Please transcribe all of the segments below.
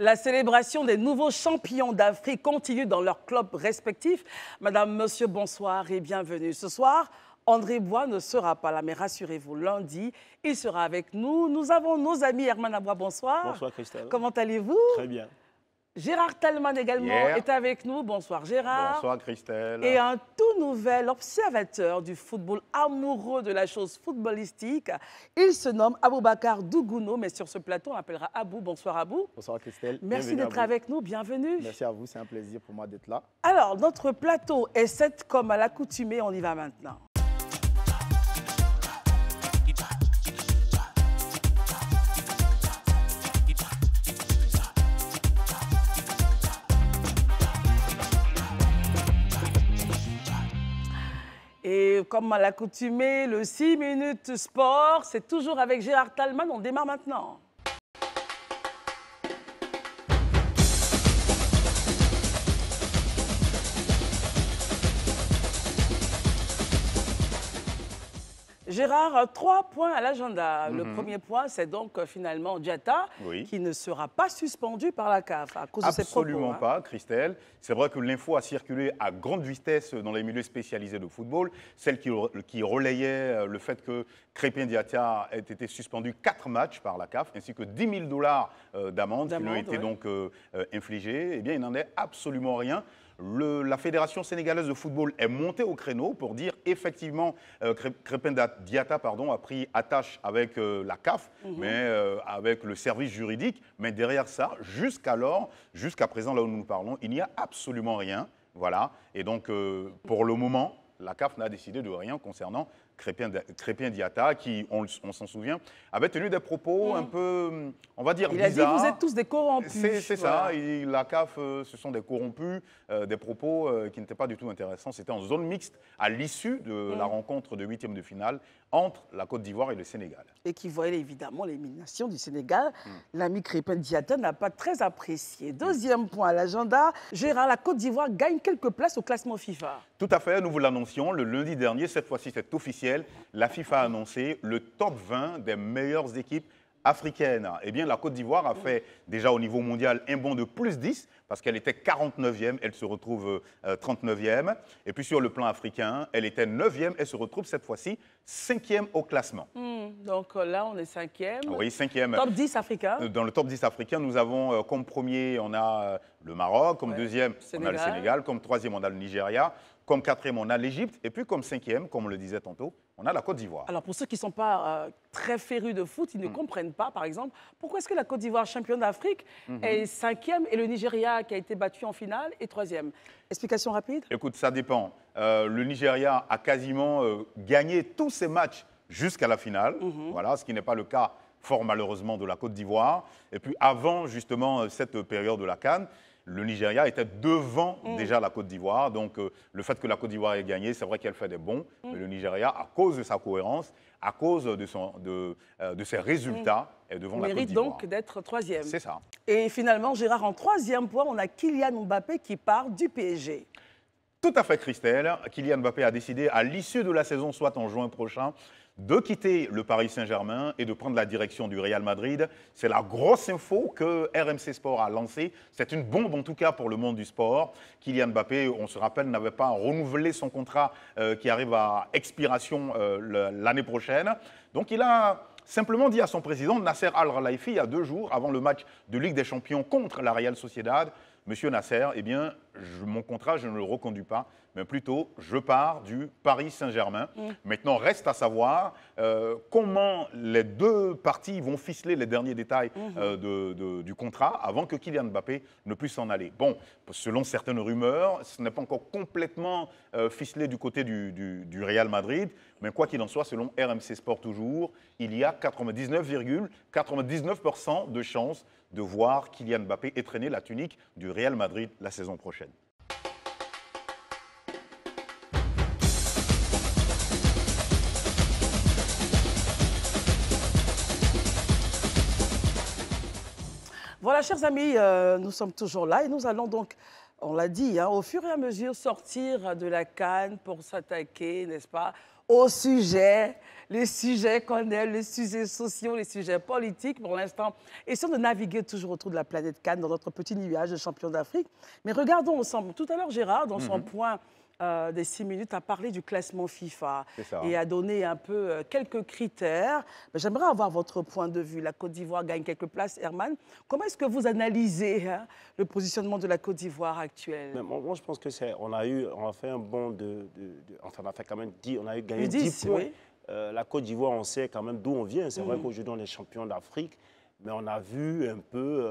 La célébration des nouveaux champions d'Afrique continue dans leurs clubs respectifs. Madame, monsieur, bonsoir et bienvenue. Ce soir, André Bois ne sera pas là, mais rassurez-vous, lundi, il sera avec nous. Nous avons nos amis Herman Abois, bonsoir. Bonsoir Christelle. Comment allez-vous Très bien. Gérard Talman également est avec nous. Bonsoir Gérard. Bonsoir Christelle. Et un tout nouvel observateur du football amoureux de la chose footballistique. Il se nomme Aboubacar Dougouno, mais sur ce plateau, on l'appellera Abou. Bonsoir Abou. Bonsoir Christelle. Merci d'être avec nous. Bienvenue. Merci à vous. C'est un plaisir pour moi d'être là. Alors, notre plateau est 7 comme à l'accoutumée. On y va maintenant. comme à l'accoutumée, le 6 minutes sport. C'est toujours avec Gérard Talman. On démarre maintenant. Gérard, euh, trois points à l'agenda. Le mhm. premier point, c'est donc euh, finalement Diata qui ne sera pas suspendu par la CAF à cause de ses propos. Absolument hein. pas, Christelle. C'est vrai que l'info a circulé à grande vitesse dans les milieux spécialisés de football, celle qui, relayait euh, le fait que Crépin Diatta ait été suspendu quatre matchs par la CAF, ainsi que 10 000 dollars d'amende qui lui ont été donc infligés. Eh bien, il n'en est absolument rien la Fédération sénégalaise de football est montée au créneau pour dire effectivement, euh, Crépin Diata pardon, a pris attache avec euh, la CAF, mhm. mais euh, avec le service juridique. Mais derrière ça, jusqu'alors, jusqu'à présent, là où nous parlons, il n'y a absolument rien. Voilà. Et donc, pour le moment, la CAF n'a décidé de rien concernant Crépin, Diata, qui, on, s'en souvient, avait tenu des propos mm. un peu, mm, on va dire, il a dit, vous êtes tous des corrompus. C'est ça, Il la CAF, euh, ce sont des corrompus, euh, des propos euh, qui n'étaient pas du tout intéressants. C'était en zone mixte, à l'issue de mm. la rencontre de huitième de finale entre la Côte d'Ivoire et le Sénégal. Et qui voyait évidemment l'élimination du Sénégal. L'ami Crépin Diata n'a pas très apprécié. Deuxième point à l'agenda, Gérard, la Côte d'Ivoire gagne quelques places au classement FIFA. Tout à fait, nous vous l'annoncions le lundi dernier, cette fois-ci c'est officiel la FIFA a annoncé le top 20 des meilleures équipes africaines. Eh bien, la Côte d'Ivoire a fait déjà au niveau mondial un bond de plus 10 parce qu'elle était 49e, elle se retrouve 39e. Euh, et puis sur le plan africain, elle était 9e, elle se retrouve cette fois-ci 5e au classement. Hmm, donc euh, là, on est 5e. Oui, 5e. Top 10 africain. Euh, dans le top 10 africain, nous avons comme premier, on a le Maroc, comme deuxième, on a le Sénégal, comme troisième, on a le Nigeria, comme quatrième, on a l'Égypte. Et puis comme cinquième, comme on le disait tantôt, on a la Côte d'Ivoire. Alors pour ceux qui ne sont pas euh, très férus de foot, ils ne mm. comprennent pas, par exemple, pourquoi est-ce que la Côte d'Ivoire, championne d'Afrique, mm-hmm. est cinquième et le Nigeria, qui a été battu en finale, est troisième Explication rapide Écoute, ça dépend. Euh, le Nigeria a quasiment euh, gagné tous ses matchs jusqu'à la finale, mm-hmm. voilà, ce qui n'est pas le cas fort malheureusement de la Côte d'Ivoire. Et puis avant justement cette période de la Cannes, le Nigeria était devant mm. déjà la Côte d'Ivoire. Donc euh, le fait que la Côte d'Ivoire ait gagné, c'est vrai qu'elle fait des bons, mm. mais le Nigeria, à cause de sa cohérence, à cause de, euh, de, ses résultats, mm. est devant la Côte d'Ivoire. donc d'être troisième. C'est ça. Et finalement, Gérard, en troisième point, on a Kylian Mbappé qui part du PSG. Tout à fait, Christelle. Kylian Mbappé a décidé, à l'issue de la saison, soit en juin prochain, de quitter le Paris Saint-Germain et de prendre la direction du Real Madrid. C'est la grosse info que RMC Sport a lancée. C'est une bombe en tout cas pour le monde du sport. Kylian Mbappé, on se rappelle, n'avait pas renouvelé son contrat euh, qui arrive à expiration euh, l'année prochaine. Donc il a simplement dit à son président Nasser Al-Ralaifi il y a deux jours avant le match de Ligue des Champions contre la Real Sociedad, Monsieur Nasser, eh bien, mon contrat, je ne le reconduis pas, mais plutôt, je pars du Paris Saint-Germain. Mm. Maintenant, reste à savoir euh, comment les deux parties vont ficeler les derniers détails mm-hmm. euh, du contrat avant que Kylian Mbappé ne puisse en aller. Bon, selon certaines rumeurs, ce n'est pas encore complètement euh, ficelé du côté du, Real Madrid, mais quoi qu'il en soit, selon RMC Sport toujours, il y a 99,99% de chances de voir Kylian Mbappé étreiner la tunique du Real Madrid la saison prochaine. chers amis, euh, nous sommes toujours là et nous allons donc, on l'a dit, hein, au fur et à mesure sortir de la canne pour s'attaquer, n'est-ce pas, aux sujets, les sujets qu'on aime, les sujets sociaux, les sujets politiques pour l'instant. Essayons de naviguer toujours autour de la planète Cannes dans notre petit nuage de champion d'Afrique. Mais regardons ensemble. Tout à l'heure, Gérard, dans son mhm. point euh, des six minutes à parler du classement FIFA hein. et à donner un peu euh, quelques critères. Ben, j'aimerais avoir votre point de vue. La Côte d'Ivoire gagne quelques places, Herman. Comment est-ce que vous analysez hein, le positionnement de la Côte d'Ivoire actuelle moi, je pense que c'est, on a eu, fait un bon de, enfin, on a fait quand même 10, on a eu gagné 10, points. Euh, la Côte d'Ivoire, on sait quand même d'où on vient. C'est mm. vrai qu'aujourd'hui, on est champion d'Afrique. Mais on a vu un peu euh,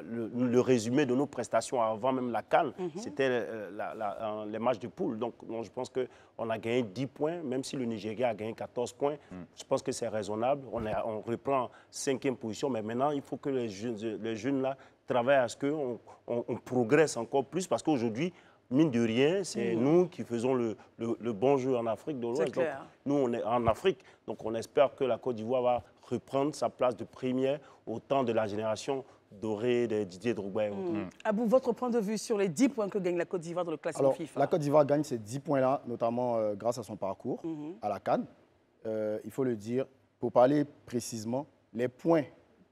euh, le, résumé de nos prestations avant même la Cannes. Mhm. C'était euh, les matchs de poule. Donc, je pense qu'on a gagné 10 points, même si le Nigeria a gagné 14 points. Mhm. Je pense que c'est raisonnable. On, est, on reprend cinquième position. Mais maintenant, il faut que les jeunes, les jeunes là, travaillent à ce qu'on on, progresse encore plus. Parce qu'aujourd'hui, mine de rien, c'est mhm. nous qui faisons le, le, le, bon jeu en Afrique de l'Ouest. Nous, on est en Afrique, donc on espère que la Côte d'Ivoire va reprendre sa place de première au temps de la génération dorée de Didier Drogba et autres. Mm. Abou, votre point de vue sur les 10 points que gagne la Côte d'Ivoire dans le classement FIFA La Côte d'Ivoire gagne ces 10 points-là, notamment euh, grâce à son parcours mm-hmm. à la Cannes. Euh, il faut le dire, pour parler précisément, les points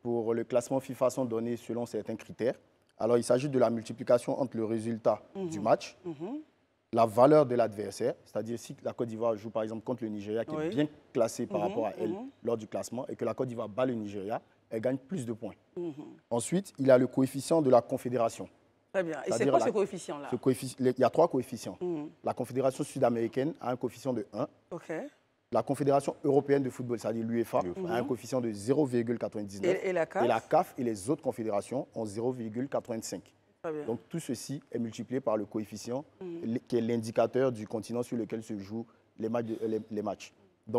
pour le classement FIFA sont donnés selon certains critères. Alors, il s'agit de la multiplication entre le résultat mm-hmm. du match mm-hmm la valeur de l'adversaire, c'est-à-dire si la Côte d'Ivoire joue par exemple contre le Nigeria, qui est bien classé par mhm, rapport à elle mhm. lors du classement, et que la Côte d'Ivoire bat le Nigeria, elle gagne plus de points. Mhm. Ensuite, il y a le coefficient de la confédération. Très bien. Et c'est quoi ce coefficient-là Il y a trois coefficients. La confédération sud-américaine a un coefficient de 1. La confédération européenne de football, c'est-à-dire l'UEFA, a un coefficient de 0,99. et, la CAF et la CAF et les autres confédérations ont 0,85. Donc tout ceci est multiplié par le coefficient, mm. qui est l'indicateur du continent sur lequel se jouent les, matchs.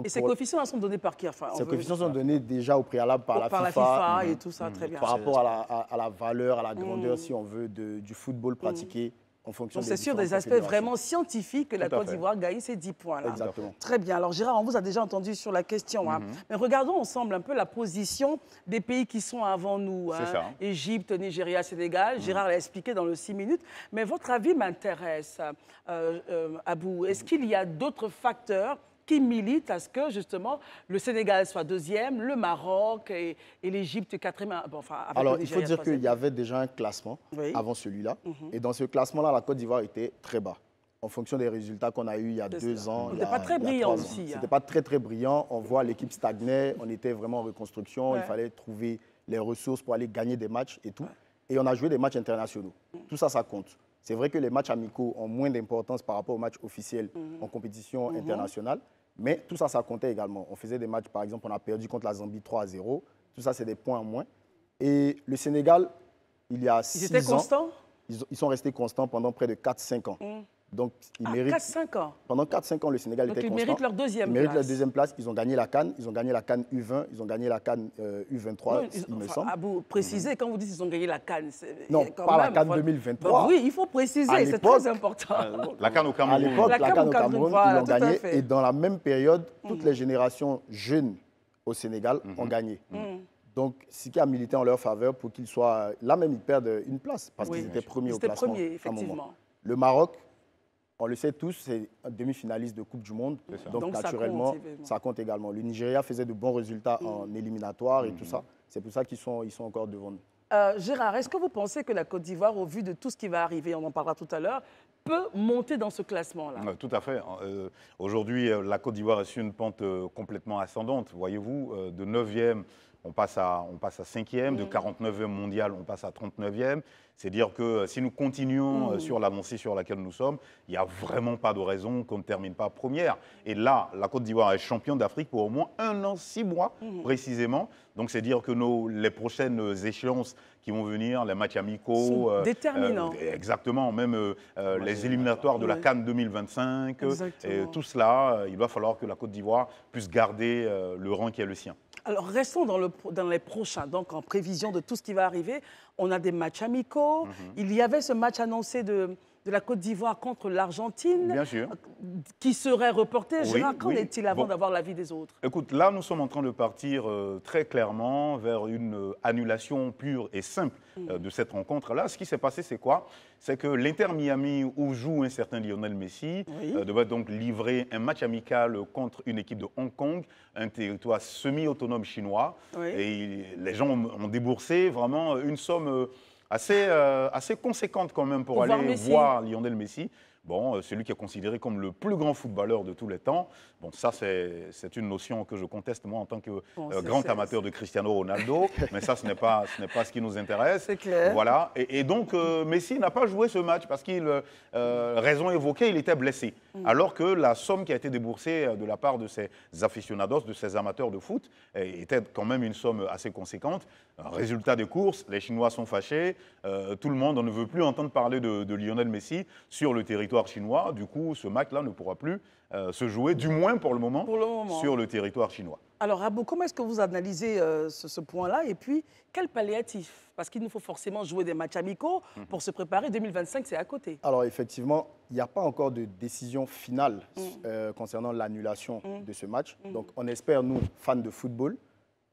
et ces coefficients sont donnés par qui Ces coefficients sont donnés déjà au préalable par, la, FIFA, et mm. tout ça, mm. très Par rapport à la, valeur, à la grandeur, si on veut, du football pratiqué c'est sur des aspects vraiment scientifiques que la Côte d'Ivoire gagne ces 10 points-là. Très bien. Alors, Gérard, on vous a déjà entendu sur la question. Hein. Mhm. Mais regardons ensemble un peu la position des pays qui sont avant nous. Hein. Égypte, Nigeria, Sénégal. Mhm. Gérard l'a expliqué dans le 6 minutes. Mais votre avis m'intéresse, à euh, euh, Abou. Est-ce qu'il y a d'autres facteurs qui milite à ce que justement le Sénégal soit deuxième, le Maroc et, l'Égypte quatrième. Bon, Alors il faut dire qu'il y avait déjà un classement avant celui-là. Mhm. Et dans ce classement-là, la Côte d'Ivoire était très bas en fonction des résultats qu'on a eus il y a deux ans, ans. n'était pas très brillant aussi. Hein. C'était pas très très brillant. On voit l'équipe stagner. on était vraiment en reconstruction, il fallait trouver les ressources pour aller gagner des matchs et tout. Et on a joué des matchs internationaux. Tout ça, ça compte. C'est vrai que les matchs amicaux ont moins d'importance par rapport aux matchs officiels mhm. en compétition mhm. internationale, mais tout ça, ça comptait également. On faisait des matchs, par exemple, on a perdu contre la Zambie 3 0. Tout ça, c'est des points en moins. Et le Sénégal, il y a ils étaient constants ils, sont restés constants pendant près de 4-5 ans. Mhm. Donc, ils méritent. Pendant 4-5 ans, le Sénégal était constant. Ils méritent leur deuxième place. Ils méritent leur deuxième place. Ils ont gagné la Cannes. Ils ont gagné la Cannes U20. Ils ont gagné la Cannes U23, euh, non, il me semble. vous préciser, quand vous dites qu'ils ont gagné la Cannes. Non, pas la Cannes 2023. Bah, oui, il faut préciser. C'est très important. Euh, la Cannes au Cameroun. À l'époque, la, Cannes au Cameroun, ils l'ont gagné Et dans la même période, toutes mm. les générations jeunes au Sénégal mm-hmm. ont gagné. Mm. Donc, ce qui a milité en leur faveur pour qu'ils soient. Là même, ils perdent une place parce qu'ils étaient premiers au classement. Ils étaient premiers, effectivement. Le Maroc, on le sait tous, c'est demi-finaliste de Coupe du Monde. Donc, naturellement, ça compte, également. Le Nigeria faisait de bons résultats en mm. éliminatoire et tout mm. ça. C'est pour ça qu'ils sont, ils sont encore devant nous. Euh, Gérard, est-ce que vous pensez que la Côte d'Ivoire, au vu de tout ce qui va arriver, on en parlera tout à l'heure, peut monter dans ce classement-là euh, Tout à fait. Euh, aujourd'hui, la Côte d'Ivoire est sur une pente complètement ascendante. Voyez-vous, de 9e on passe à, on passe à 5e, de 49e mm. mondial, on passe à 39e. C'est à dire que euh, si nous continuons euh, mm. sur l'avancée sur laquelle nous sommes, il n'y a vraiment pas de raison qu'on ne termine pas première. Et là, la Côte d'Ivoire est championne d'Afrique pour au moins un an, six mois mm. précisément. Donc c'est dire que les prochaines euh, échéances qui vont venir, les matchs amicaux, déterminants. exactement, même les éliminatoires de la Cannes 2025, tout cela, il va falloir que la Côte d'Ivoire puisse garder le rang qui est le sien. Alors restons dans, les prochains, donc en prévision de tout ce qui va arriver. On a des matchs amicaux. Mhm. Il y avait ce match annoncé de, de la Côte d'Ivoire contre l'Argentine qui serait reportée. Gérard, qu'en est-il avant d'avoir d'avoir l'avis des autres Écoute, là, nous sommes en train de partir euh, très clairement vers une euh, annulation pure et simple mm. euh, de cette rencontre-là. Ce qui s'est passé, c'est quoi C'est que l'Inter Miami, où joue un certain Lionel Messi, devait donc livrer un match amical contre une équipe de Hong Kong, un territoire semi-autonome chinois. Et les gens ont, déboursé vraiment une somme assez, euh, assez conséquente quand même pour, aller voir Lionel Messi. Bon, euh, celui qui est considéré comme le plus grand footballeur de tous les temps, bon, ça, c'est une notion que je conteste, moi, en tant que euh, grand amateur de Cristiano Ronaldo, mais ça, ce n'est pas, ce pas ce qui nous intéresse. C'est clair. Voilà. Et, donc, euh, Messi n'a pas joué ce match parce qu'il, raison évoquée, il était blessé. Mm. Alors que la somme qui a été déboursée de la part de ses aficionados, de ses amateurs de foot, eh, était quand même une somme assez conséquente. Résultat des courses, les Chinois sont fâchés, tout le monde, ne veut plus entendre parler de Lionel Messi sur le territoire chinois. Du coup, ce match-là ne pourra plus euh, se jouer, du moins pour le, moment, sur le territoire chinois. Alors, Abou, comment est-ce que vous analysez euh, ce, point-là Et puis, quel palliatif Parce qu'il nous faut forcément jouer des matchs amicaux mhm. pour se préparer. 2025, c'est à côté. Alors, effectivement, il n'y a pas encore de décision finale mhm. euh, concernant l'annulation mhm. de ce match. Donc, on espère, nous, fans de football,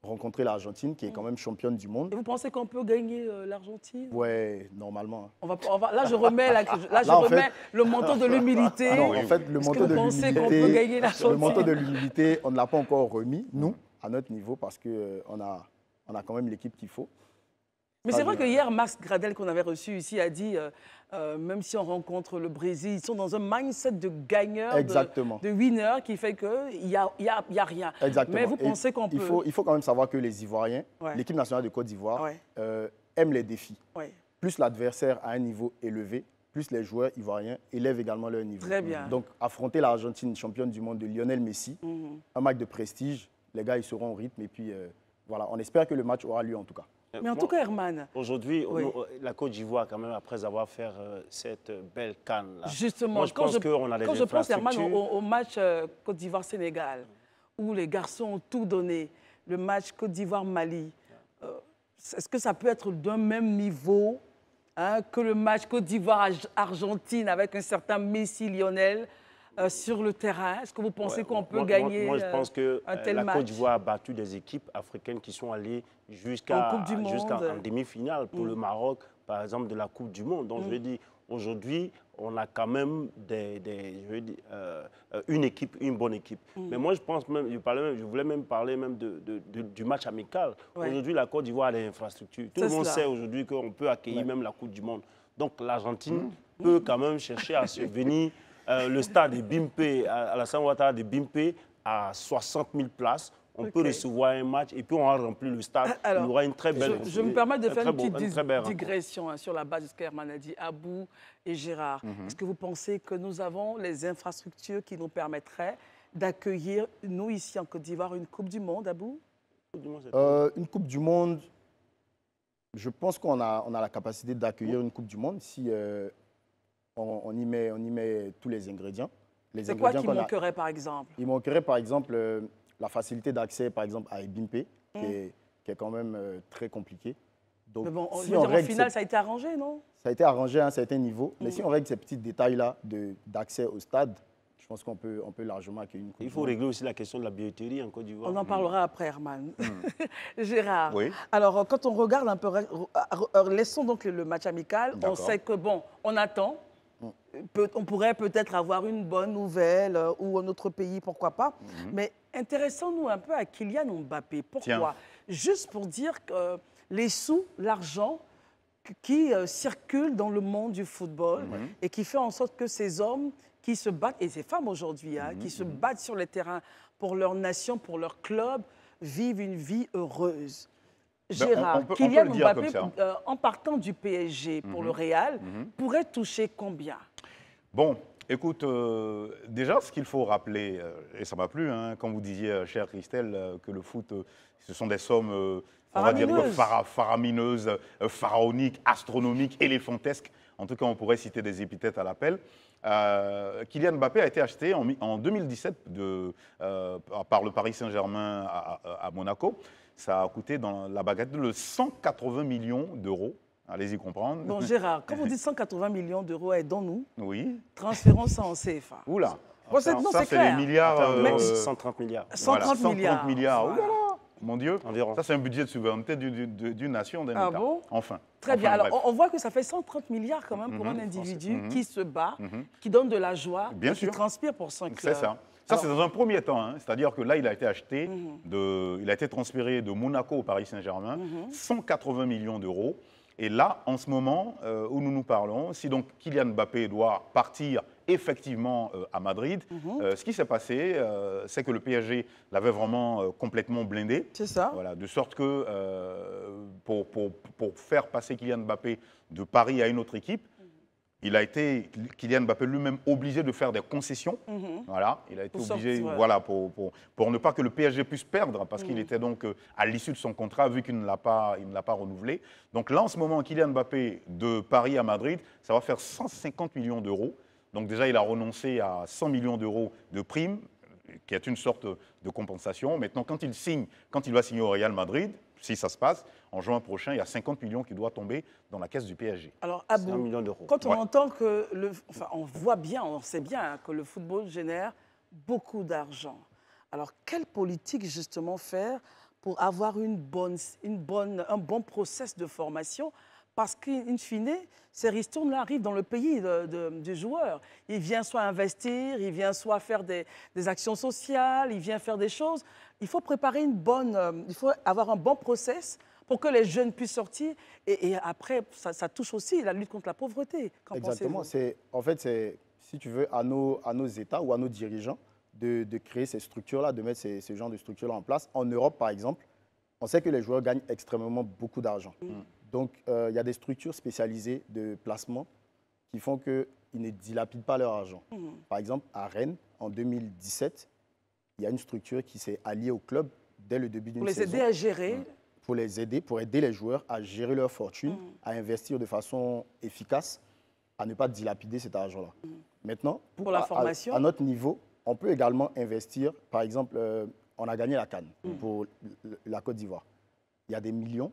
rencontrer l'Argentine, qui est quand mm. même championne du monde. vous pensez qu'on peut gagner euh, l'Argentine Ouais, normalement. Hein. On va, là, je remets, le manteau de l'humilité. Ah en fait, le manteau de l'humilité. on ne l'a pas encore remis, nous, à notre niveau, parce qu'on euh, a, on a quand même l'équipe qu'il faut. Mais c'est vrai que hier, Max Gradel, qu'on avait reçu ici, a dit euh, euh, même si on rencontre le Brésil, ils sont dans un mindset de gagneur, Exactement. De, winner, qui fait qu'il n'y a, y a, rien. Exactement. Mais vous pensez qu'on peut. Faut, il faut quand même savoir que les Ivoiriens, l'équipe nationale de Côte d'Ivoire, euh, aiment les défis. Plus l'adversaire a un niveau élevé, plus les joueurs ivoiriens élèvent également leur niveau. Très bien. Donc, affronter l'Argentine, championne du monde de Lionel Messi, mhm. un match de prestige, les gars, ils seront au rythme. Et puis, voilà, on espère que le match aura lieu en tout cas. Euh, Mais en tout cas, Herman. Aujourd'hui, euh, la Côte d'Ivoire, quand même, après avoir fait euh, cette belle canne là. Justement, je pense qu'on a les je pense, Herman, au, match Côte d'Ivoire-Sénégal, où les garçons ont tout donné, le match Côte d'Ivoire-Mali, est-ce que ça peut être d'un même niveau hein, que le match Côte d'Ivoire-Argentine avec un certain Messi Lionel euh, sur le terrain Est-ce que vous pensez qu'on peut gagner moi, je pense euh, que euh, la Côte d'Ivoire a battu des équipes africaines qui sont allées jusqu'à la demi-finale pour le mm. Maroc, par exemple, de la Coupe du Monde. Donc je mm. veux dire, aujourd'hui, on a quand même des, une équipe, une bonne équipe. Mm. Mais moi, je pense même, je, je voulais même parler même de, du match amical. Aujourd'hui, la Côte d'Ivoire a des infrastructures. Tout le monde sait aujourd'hui qu'on peut accueillir même la Coupe du Monde. Donc l'Argentine peut quand même chercher à se venir euh, le stade de Bimpe, euh, Alassane Ouattara de Bimpe, à 60 000 places. On peut recevoir un match et puis on a rempli le stade. Ah, alors, Il y aura une très belle... Je, je me permets de faire une petite digression hein, sur la base de ce qu'Herman a dit, Abou et Gérard. Mhm. Est-ce que vous pensez que nous avons les infrastructures qui nous permettraient d'accueillir, nous ici en Côte d'Ivoire, une Coupe du Monde, Abou euh, Une Coupe du Monde, je pense qu'on a, on a la capacité d'accueillir une Coupe du Monde si on, y met, on y met tous les ingrédients. C'est quoi qui manquerait, par exemple Il manquerait, par exemple, euh, la facilité d'accès, par exemple, à hum. Ebimpe, qui, est, quand même euh, très compliqué. Donc, mais bon, final, ça a été arrangé, non Ça a été arrangé à un certain niveau. Mais hum. si on règle ces petits détails-là d'accès au stade, je pense qu'on peut, on peut largement accueillir une Il faut régler aussi la question de la billetterie en Côte d'Ivoire. On en hum. parlera après, Herman. Gérard, oui. alors euh, quand on regarde un peu, laissons donc le match amical. On sait que, bon, on attend, on pourrait peut-être avoir une bonne nouvelle euh, ou un autre pays, pourquoi pas. Mhm. Mais intéressons-nous un peu à Kylian Mbappé. Pourquoi Juste pour dire que euh, les sous, l'argent qui circulent euh, circule dans le monde du football mhm. et qui fait en sorte que ces hommes qui se battent, et ces femmes aujourd'hui, hein, qui mhm. se battent sur les terrains pour leur nation, pour leur club, vivent une vie heureuse. Ben, Gérard, Mbappé, euh, en partant du PSG pour le mhm. Real, mhm. pourrait toucher combien Bon, écoute, euh, déjà, ce qu'il faut rappeler, euh, et ça m'a plu, hein, quand vous disiez, cher Christelle, que le foot, ce sont des sommes, on va dire, faramineuses, pharaoniques, astronomiques, éléphantesques. En tout cas, on pourrait citer des épithètes à l'appel. Euh, Kylian Mbappé a été acheté en, 2017 par le Paris Saint-Germain à, Monaco. Ça a coûté dans la baguette de 180 millions d'euros. Allez-y comprendre. Bon, Gérard, quand vous dites 180 millions d'euros, dans nous Oui. Transférons ça en CFA. Oula. ça, c'est les milliards. 130 euh, milliards. 130 milliards. mon Dieu. Ça, c'est un budget de souveraineté d'une nation, d'un ah Bon enfin. Très bien. Alors, on voit que ça fait 130 milliards quand même pour mhm. un individu qui se bat, mhm. qui donne de la joie, bien qui transpire pour 5 C'est ça. Ça, c'est dans un premier temps. Hein. C'est-à-dire que là, il a été acheté, mhm. de, il a été transféré de Monaco au Paris Saint-Germain, 180 mhm. millions d'euros. Et là, en ce moment euh, où nous nous parlons, si donc Kylian Mbappé doit partir effectivement euh, à Madrid, mhm. euh, ce qui s'est passé, c'est que le PSG l'avait vraiment complètement blindé. C'est ça. Voilà, de sorte que pour, pour, faire passer Kylian Mbappé de Paris à une autre équipe, il a été, Kylian Mbappé lui-même, obligé de faire des concessions. Mhm. Voilà, il a été obligé, euh, voilà, pour, ne pas que le PSG puisse perdre, parce qu'il mhm. était donc euh, à l'issue de son contrat, vu qu'il ne l'a pas, il ne l'a pas renouvelé. Donc là, en ce moment, Kylian Mbappé de Paris à Madrid, ça va faire 150 millions d'euros. Donc déjà, il a renoncé à 100 millions d'euros de primes, qui est une sorte de compensation. Maintenant, quand il signe, quand il va signer au Real Madrid, si ça se passe, en juin prochain, il y a 50 millions qui doivent tomber dans la caisse du PSG. Alors, quand on entend que, le, enfin, on voit bien, on sait bien que le football génère beaucoup d'argent. Alors, quelle politique justement faire pour avoir une bonne, un bon process de formation parce qu'in fine, ces ristournes-là arrivent dans le pays du joueur. Il vient soit investir, il vient soit faire des, des, actions sociales, il vient faire des choses. Il faut préparer une bonne, euh, il faut avoir un bon process pour que les jeunes puissent sortir. Et, après, ça, touche aussi la lutte contre la pauvreté. Exactement. En fait, c'est, si tu veux, à nos, à nos États ou à nos dirigeants de, de créer ces structures-là, de mettre ces, ce genre de structures-là en place. En Europe, par exemple, on sait que les joueurs gagnent extrêmement beaucoup d'argent. Mm. Donc, euh, il y a des structures spécialisées de placement qui font qu'ils ne dilapident pas leur argent. Mm. Par exemple, à Rennes, en 2017, il y a une structure qui s'est alliée au club dès le début d'une saison. Pour les aider à gérer. Mm pour les aider, pour aider les joueurs à gérer leur fortune, mm. à investir de façon efficace, à ne pas dilapider cet argent-là. Mm. Maintenant, pour, la à, formation. À, notre niveau, on peut également investir. Par exemple, euh, on a gagné la Cannes mm. pour la Côte d'Ivoire. Il y a des millions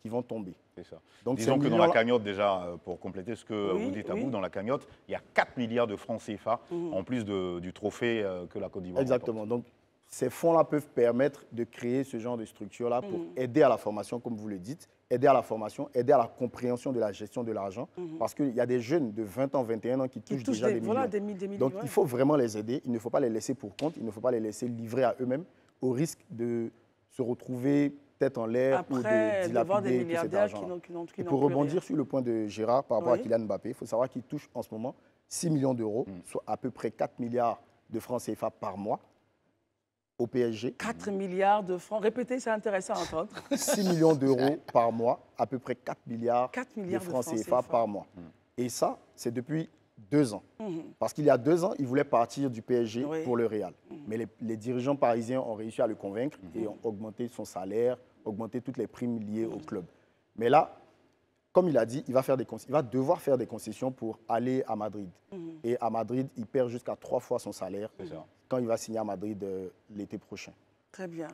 qui vont tomber. C'est ça. Donc, Disons que dans la cagnotte, déjà, euh, pour compléter ce que vous dites à vous, dans la cagnotte, il y a 4 milliards de francs CFA, en plus du trophée euh, que la Côte d'Ivoire Exactement. Donc, ces fonds-là peuvent permettre de créer ce genre de structure-là pour mm. aider à la formation, comme vous le dites, aider à la formation, aider à la compréhension de la gestion de l'argent, mm-hmm. parce qu'il y a des jeunes de 20 ans, 21 ans qui touchent, déjà des, millions. Donc il faut vraiment les aider, il ne faut pas les laisser pour compte, il ne faut pas les laisser livrer à eux-mêmes au risque de se retrouver tête en l'air ou de dilapider tout cet argent. Et pour rebondir sur le point de Gérard par rapport à Kylian Mbappé, il faut savoir qu'il touche en ce moment 6 millions d'euros, mm. soit à peu près 4 milliards de francs CFA par mois au PSG. 4 milliards de francs. Répétez, c'est intéressant à entendre. 6 millions d'euros par mois, à peu près 4 milliards, de, francs CFA, par mois. Hmm. Et ça, c'est depuis deux ans. Hmm. Parce qu'il y a deux ans, il voulait partir du PSG pour le Real. Hmm. Mais les, les, dirigeants parisiens ont réussi à le convaincre et ont augmenté son salaire, augmenté toutes les primes liées au club. Mais là, comme il a dit, il va, faire des il va devoir faire des concessions pour aller à Madrid. Et à Madrid, il perd jusqu'à trois fois son salaire quand il va signer à Madrid euh, l'été prochain. Très bien.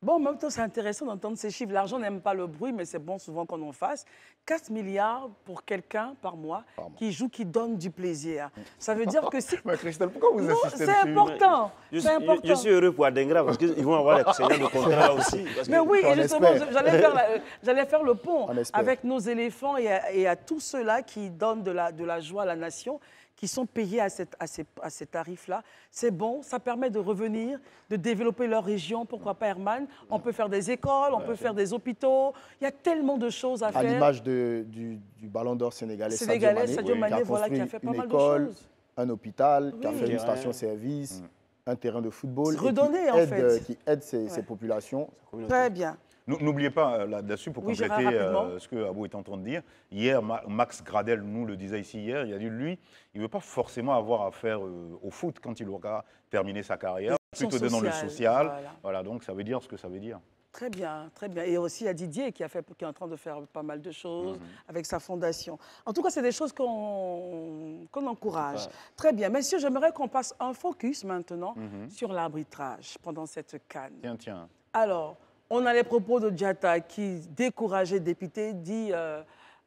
Bon, en même temps, c'est intéressant d'entendre ces chiffres. L'argent n'aime pas le bruit, mais c'est bon souvent qu'on en fasse. 4 milliards pour quelqu'un par mois qui joue, qui donne du plaisir. Ça veut dire que si... mais Christelle, pourquoi vous non, c'est important. C'est important. Je, suis heureux pour Adengra parce qu'ils vont avoir les de contrat aussi. mais oui, justement, j'allais faire, le pont avec nos éléphants et à, et à tous ceux-là qui donnent de la joie à la nation qui sont payés à, cette, à ces, à ces tarifs-là. C'est bon, ça permet de revenir, de développer leur région, pourquoi pas Herman. On peut faire des écoles, on peut faire des hôpitaux. Il y a tellement de choses à, faire. À l'image du, du, ballon d'or sénégalais, Sadio Mané, qui a fait pas mal école, de choses. Un hôpital, qui a fait une station-service. Mm. un terrain de football. Redonner, qui aide, Qui aide ces, ces populations. Très bien. N'oubliez pas euh, là-dessus, pour compléter euh, ce que Abou est en train de dire, hier, Max Gradel nous le disait ici hier, il a dit, lui, il ne veut pas forcément avoir affaire euh, au foot quand il aura terminé sa carrière, plutôt dans le social. Voilà. donc ça veut dire ce que ça veut dire. Très bien, très bien. Et aussi à Didier qui, a fait, qui est en train de faire pas mal de choses mhm. avec sa fondation. En tout cas, c'est des choses qu'on encourage. Très bien. Messieurs, j'aimerais qu'on passe un focus maintenant mhm. sur l'arbitrage pendant cette canne. Tiens, tiens. Alors, on a les propos de Djata qui, décourageait député, dit euh,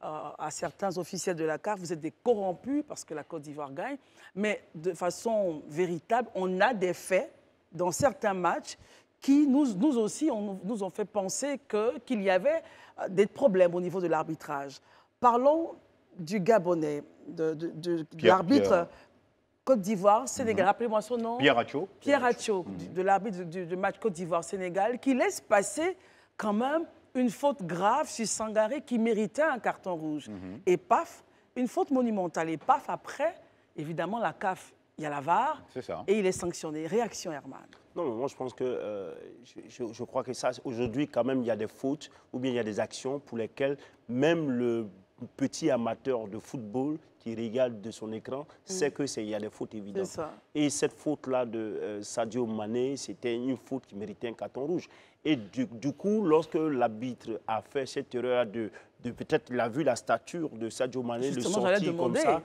euh, à certains officiels de la CAF, vous êtes des corrompus parce que la Côte d'Ivoire gagne. Mais de façon véritable, on a des faits dans certains matchs qui, nous, aussi, nous ont fait penser qu'il y avait euh, des problèmes au niveau de l'arbitrage. Parlons du Gabonais, de, de l'arbitre Côte d'Ivoire, mhm. Sénégal. Rappelez-moi son nom. Pierre Atcho. Pierre Atcho, de l'arbitre du, match Côte d'Ivoire-Sénégal, qui laisse passer quand même une faute grave sur Sangaré qui méritait un carton rouge. Mhm. Et paf, une faute monumentale. Et paf, après, évidemment, la CAF, il y a la VAR. Ça. Et il est sanctionné. Réaction, Herman. Non, moi, je pense que euh, je, crois que ça, aujourd'hui, quand même, il y a des fautes ou bien il y a des actions pour lesquelles même le petit amateur de football qui regarde de son écran mm. que sait qu'il y a des fautes évidentes. Et cette faute-là de euh, Sadio Mané, c'était une faute qui méritait un carton rouge. Et du, coup, lorsque l'arbitre a fait cette erreur de, de peut-être, il a vu la stature de Sadio Mané, le sortir comme ça,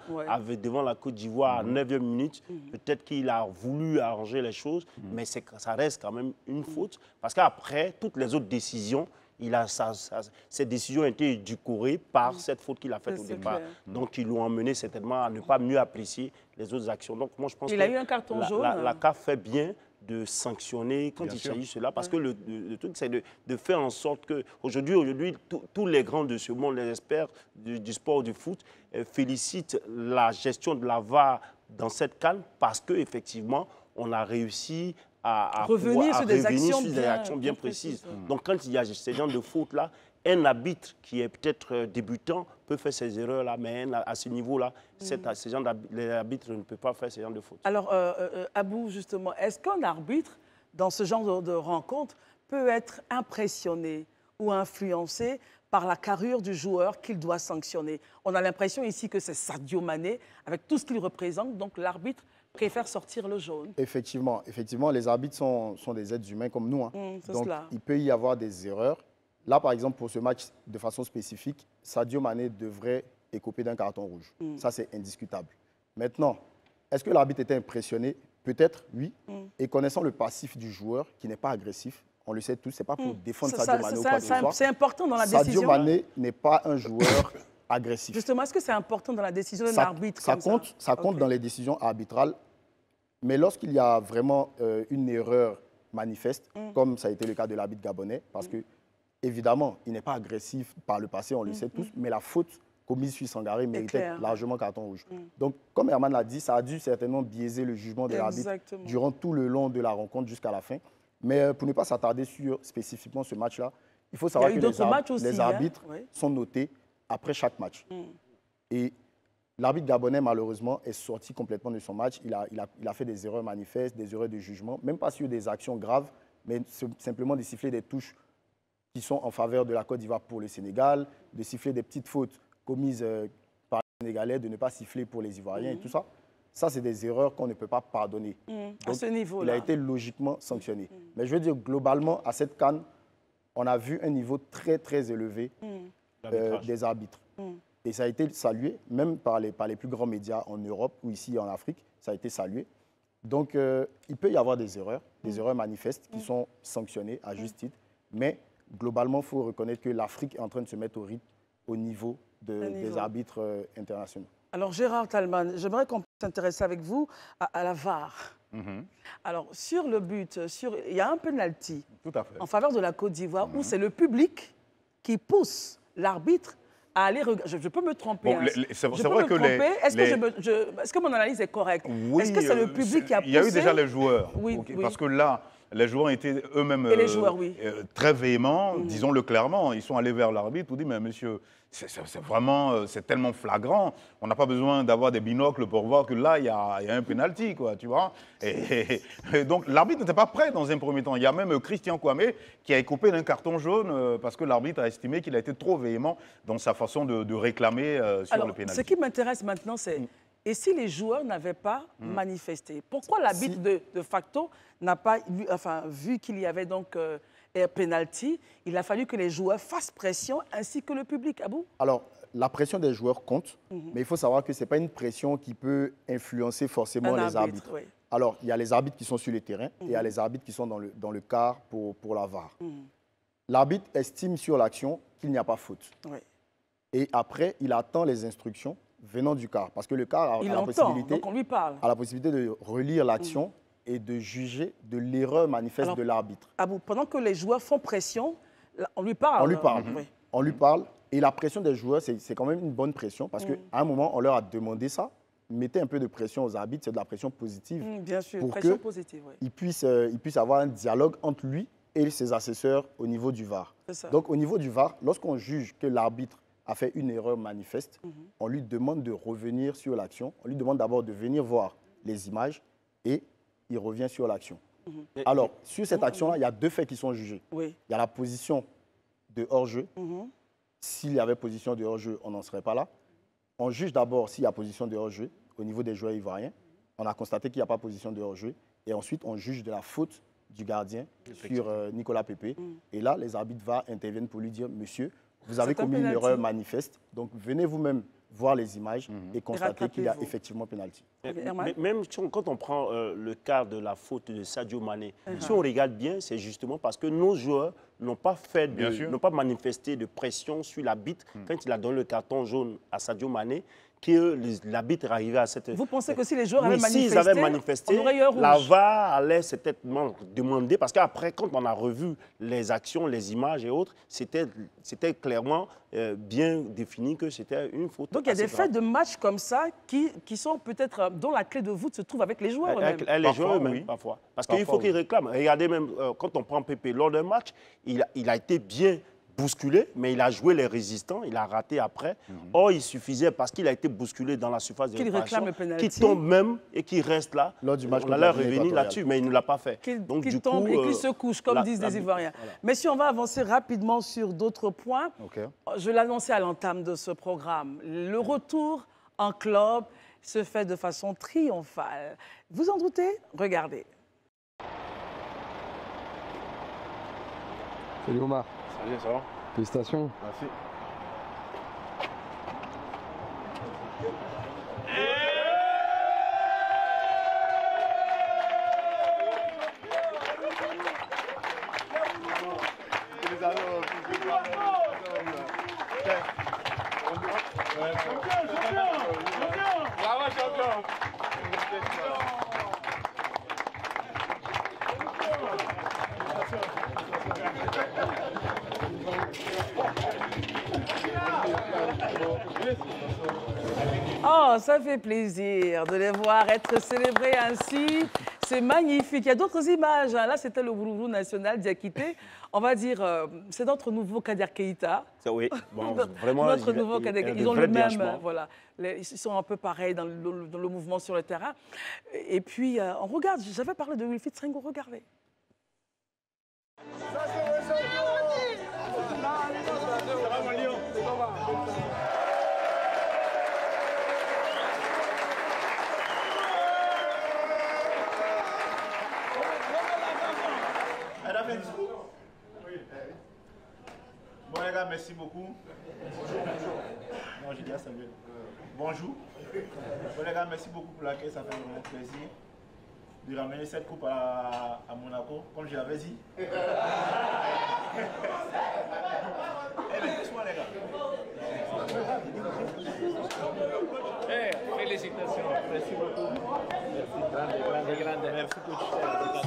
devant la Côte d'Ivoire à 9e mm. minute, mm. peut-être qu'il a voulu arranger les choses, mais ça reste quand même une faute, parce qu'après, toutes les autres décisions, il a sa, sa, ses été édulcorées par mm. cette faute qu'il a faite au départ. Donc, ils l'ont emmené certainement à ne pas mieux apprécier les autres actions. Donc, moi, je pense il que a eu un carton la, jaune. La, hein. CAF fait bien de sanctionner quand il s'agit de cela. Parce que le, truc, c'est de, faire en sorte que, aujourd'hui, aujourd'hui tous les grands de ce monde, les experts du, sport, du foot, euh, félicitent la gestion de la VAR dans cette calme parce qu'effectivement, on a réussi à, revenir, sur, des actions bien, précises. Donc quand il y a ce genre de faute là un arbitre qui est peut-être euh, débutant peut faire ces erreurs-là, mais à ce niveau-là, mmh. ne peut pas faire ce genre de faute. Alors, euh, euh, euh, Abou, justement, est-ce qu'un arbitre, dans ce genre de, rencontre, peut être impressionné ou influencé par la carrure du joueur qu'il doit sanctionner On a l'impression ici que c'est Sadio Mané, avec tout ce qu'il représente, donc l'arbitre Préfère sortir le jaune. Effectivement, effectivement, les arbitres sont, des êtres humains comme nous. Hein. Mmh, Donc, il peut y avoir des erreurs. Là, par exemple, pour ce match, de façon spécifique, Sadio Mané devrait écoper d'un carton rouge. Mmh. Ça, c'est indiscutable. Maintenant, est-ce que l'arbitre était impressionné Peut-être, oui. Mmh. Et connaissant le passif du joueur, qui n'est pas agressif, on le sait tous, ce n'est pas pour défendre Sadio Mané C'est important dans la décision. Sadio hein. Mané n'est pas un joueur agressif. Justement, est-ce que c'est important dans la décision d'un arbitre ça, compte, ça, compte dans les décisions arbitrales, mais lorsqu'il y a vraiment euh, une erreur manifeste, mm. comme ça a été le cas de l'arbitre gabonais, parce mm. que évidemment, il n'est pas agressif par le passé, on le mm, sait tous, mais la faute commise sur Sangaré méritait largement carton rouge. Donc, comme Herman l'a dit, ça a dû certainement biaiser le jugement de l'arbitre durant tout le long de la rencontre jusqu'à la fin. Mais euh, pour ne pas s'attarder sur spécifiquement ce match-là, il faut savoir que les, hein. arbitres, sont notés après chaque match. Mm. Et l'arbitre gabonais, malheureusement, est sorti complètement de son match. Il a, il, a, il a, fait des erreurs manifestes, des erreurs de jugement, même pas sur des actions graves, mais simplement de siffler des touches qui sont en faveur de la Côte d'Ivoire pour le Sénégal, de siffler des petites fautes commises euh, par les Sénégalais, de ne pas siffler pour les Ivoiriens et mm. tout ça. Ça, c'est des erreurs qu'on ne peut pas pardonner. Mm. à ce niveau-là. Il a été logiquement sanctionné. Mais je veux dire, globalement, à cette canne, on a vu un niveau très, très élevé euh, des arbitres. Mm. Et ça a été salué, même par les, par les plus grands médias en Europe ou ici en Afrique, ça a été salué. Donc, euh, il peut y avoir des erreurs, des mm. erreurs manifestes qui mm. sont sanctionnées à juste titre, mais globalement, il faut reconnaître que l'Afrique est en train de se mettre au rythme, au niveau, de, des arbitres euh, internationaux. Alors, Gérard Talman, j'aimerais qu'on s'intéresse avec vous à, la VAR. Mm-hmm. Alors, sur le but, sur, il y a un penalty en faveur de la Côte d'Ivoire où mm-hmm. c'est le public qui pousse l'arbitre à aller je, peux me tromper. Est-ce que, mon analyse est correcte Est-ce que c'est le euh, public qui a poussé Il y a eu déjà les joueurs. Oui, oui. Parce que là, les joueurs étaient eux-mêmes euh, euh, très véhéments, mm. disons-le clairement. Ils sont allés vers l'arbitre, ont dit, mais monsieur, c'est vraiment, euh, c'est tellement flagrant. On n'a pas besoin d'avoir des binocles pour voir que là, il y, a, un pénalty. » quoi, tu vois. Et, donc, l'arbitre n'était pas prêt dans un premier temps. Il y a même Christian Kouamé qui a coupé d'un carton jaune parce que l'arbitre a estimé qu'il a été trop véhément dans sa façon de, réclamer sur le pénalty. Ce qui m'intéresse maintenant, c'est mm. Et si les joueurs n'avaient pas hmm. manifesté Pourquoi l'arbitre de, facto n'a pas vu, enfin, vu qu'il y avait donc un euh, penalty Il a fallu que les joueurs fassent pression ainsi que le public. Ah bout. Alors, la pression des joueurs compte, mhm. mais il faut savoir que ce n'est pas une pression qui peut influencer forcément les arbitres. Alors, il y a les arbitres qui sont sur le terrain et il y a mhm. les arbitres qui sont dans le, dans le quart pour, pour la VAR. Mhm. L'arbitre estime sur l'action qu'il n'y a pas faute. Et après, il attend les instructions venant du car, parce que le car a, la, possibilité, on lui parle. à la possibilité de relire l'action mm. et de juger de l'erreur manifeste de l'arbitre. Ah pendant que les joueurs font pression, on lui parle. On lui parle. On lui parle. Et la pression des joueurs, c'est quand même une bonne pression, parce que qu'à mm. un moment, on leur a demandé ça. Mettez un peu de pression aux arbitres, c'est de la pression positive. Mm, bien sûr, pour pression positive. Oui. Ils puissent, euh, ils puissent avoir un dialogue entre lui et ses assesseurs au niveau du VAR. Donc au niveau du VAR, lorsqu'on juge que l'arbitre a fait une erreur manifeste, mhm. on lui demande de revenir sur l'action. On lui demande d'abord de venir voir les images et il revient sur l'action. Mhm. Alors, sur cette action-là, il y a deux faits qui sont jugés. Il y a la position de hors-jeu. Mhm. S'il y avait position de hors-jeu, on n'en serait pas là. On juge d'abord s'il y a position de hors-jeu au niveau des joueurs ivoiriens. On a constaté qu'il n'y a pas position de hors-jeu. Et ensuite, on juge de la faute du gardien sur euh, Nicolas Pépé. Et là, les arbitres va intervenir pour lui dire, monsieur, vous avez commis une erreur manifeste. Donc venez vous-même voir les images mhm. et constater qu'il y a effectivement pénalty. Même quand on prend euh, le cas de la faute de Sadio Mané, uh-huh. si on regarde bien, c'est justement parce que nos joueurs n'ont pas fait, n'ont pas manifesté de pression sur la bite mm. quand il a donné le carton jaune à Sadio Mané que l'arbitre arrivait à cette... Vous pensez que si les joueurs avaient, manifesté, on aurait eu la VAR allait certainement demander, parce qu'après, quand on a revu les actions, les images et autres, c'était clairement euh, bien défini que c'était une faute. Donc il y a des faits de match comme ça qui, qui sont peut-être, euh, dont la clé de voûte se trouve avec les joueurs Les parfois, joueurs eux parfois. Parce qu'il faut qu'ils réclament. Regardez même, euh, quand on prend Pépé lors d'un match, il, il a été bien bousculé, mais il a joué les résistants, il a raté après. Mhm. Or, il suffisait parce qu'il a été bousculé dans la surface de réparation, qui tombe même et qui reste là. Lors du match on allait revenir là-dessus, mais il ne l'a pas fait. Qu'il tombe et qu'il euh, se couche, comme disent les Ivoiriens. Mais si on va avancer rapidement sur d'autres points, je l'annonçais à l'entame de ce programme, le mhm. retour en club se fait de façon triomphale. Vous en doutez Regardez. Salut Omar. Salut, ça va. Félicitations. Merci. Eh, ça fait plaisir de les voir être célébrés ainsi. C'est magnifique. Il y a d'autres images. Hein. Là, c'était le Bourou national d'Iakité. On va dire, euh, c'est notre nouveau Kader Keïta. oui, vraiment. notre nouveau il, Ils ont le même, voilà. ils sont un peu pareils dans le, mouvement sur le terrain. Et puis, euh, on regarde, j'avais parlé de Wilfried Sringo. regardez. merci beaucoup. Bonjour, bonjour. Bonjour. merci beaucoup pour l'accueil. Ça fait vraiment plaisir de ramener cette coupe à, Monaco, comme je l'avais dit. et eh, gars. Merci beaucoup. Merci, grande, grande, grande.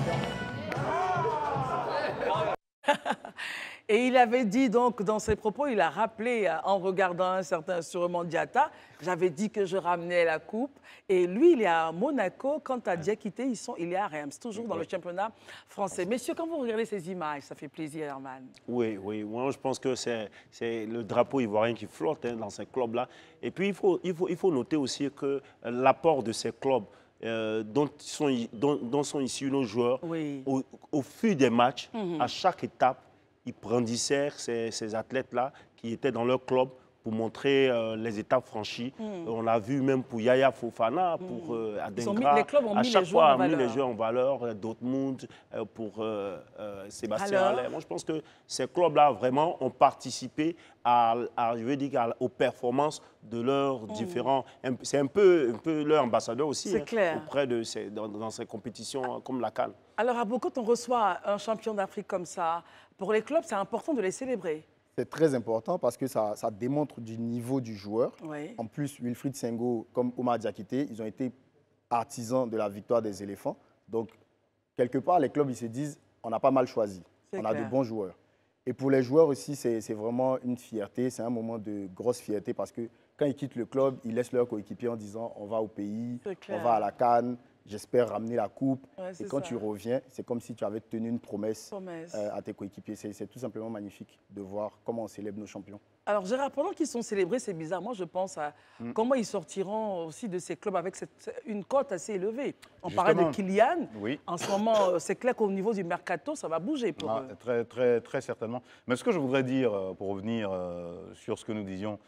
Merci, Et il avait dit donc dans ses propos, il a rappelé euh, en regardant un certain Sûrement Diata, j'avais dit que je ramenais la coupe. Et lui, il est à Monaco. Quant à Diakité, ils sont, il est à Reims, toujours dans le championnat français. Messieurs, quand vous regardez ces images, ça fait plaisir, Herman. Oui, oui. Moi, je pense que c'est le drapeau ivoirien qui flotte hein, dans ces clubs-là. Et puis, il faut, il, faut, il faut noter aussi que euh, l'apport de ces clubs euh, dont, sont, dont, sont issus nos joueurs au, fur des matchs, mhm. à chaque étape, ils brandissèrent ces, ces athlètes-là qui étaient dans leur club pour montrer euh, les étapes franchies. Hmm. On l'a vu même pour Yaya Fofana, hmm. pour euh, Adengra. Mis, les clubs ont à mis chaque les fois, on mis les jeux en valeur. Euh, Dortmund, euh, pour Sébastien Haller. Moi, je pense que ces clubs-là, vraiment, ont participé à, je veux dire, aux performances de leurs hmm. différents... C'est un peu, un peu leur ambassadeur aussi hein, clair. auprès de ces, dans, ces compétitions comme la Cannes. Alors, à quand on reçoit un champion d'Afrique comme ça, pour les clubs, c'est important de les célébrer. C'est très important parce que ça, démontre du niveau du joueur. En plus, Wilfried Sengho, comme Omar Diakité, ils ont été artisans de la victoire des éléphants. Donc, quelque part, les clubs, ils se disent, on n'a pas mal choisi. On a de bons joueurs. Et pour les joueurs aussi, c'est vraiment une fierté. C'est un moment de grosse fierté parce que quand ils quittent le club, ils laissent leurs coéquipiers en disant, on va au pays, on va à la Cannes j'espère ramener la coupe. et quand tu reviens, c'est comme si tu avais tenu une promesse, euh, à tes coéquipiers. C'est tout simplement magnifique de voir comment on célèbre nos champions. Alors Gérard, pendant qu'ils sont célébrés, c'est bizarre. Moi, je pense à hmm. comment ils sortiront aussi de ces clubs avec une cote assez élevée. On parlait de Kylian. Oui. En ce moment, euh, c'est clair qu'au niveau du mercato, ça va bouger pour ah, Très, très, très certainement. Mais ce que je voudrais dire, euh, pour revenir sur ce que nous disions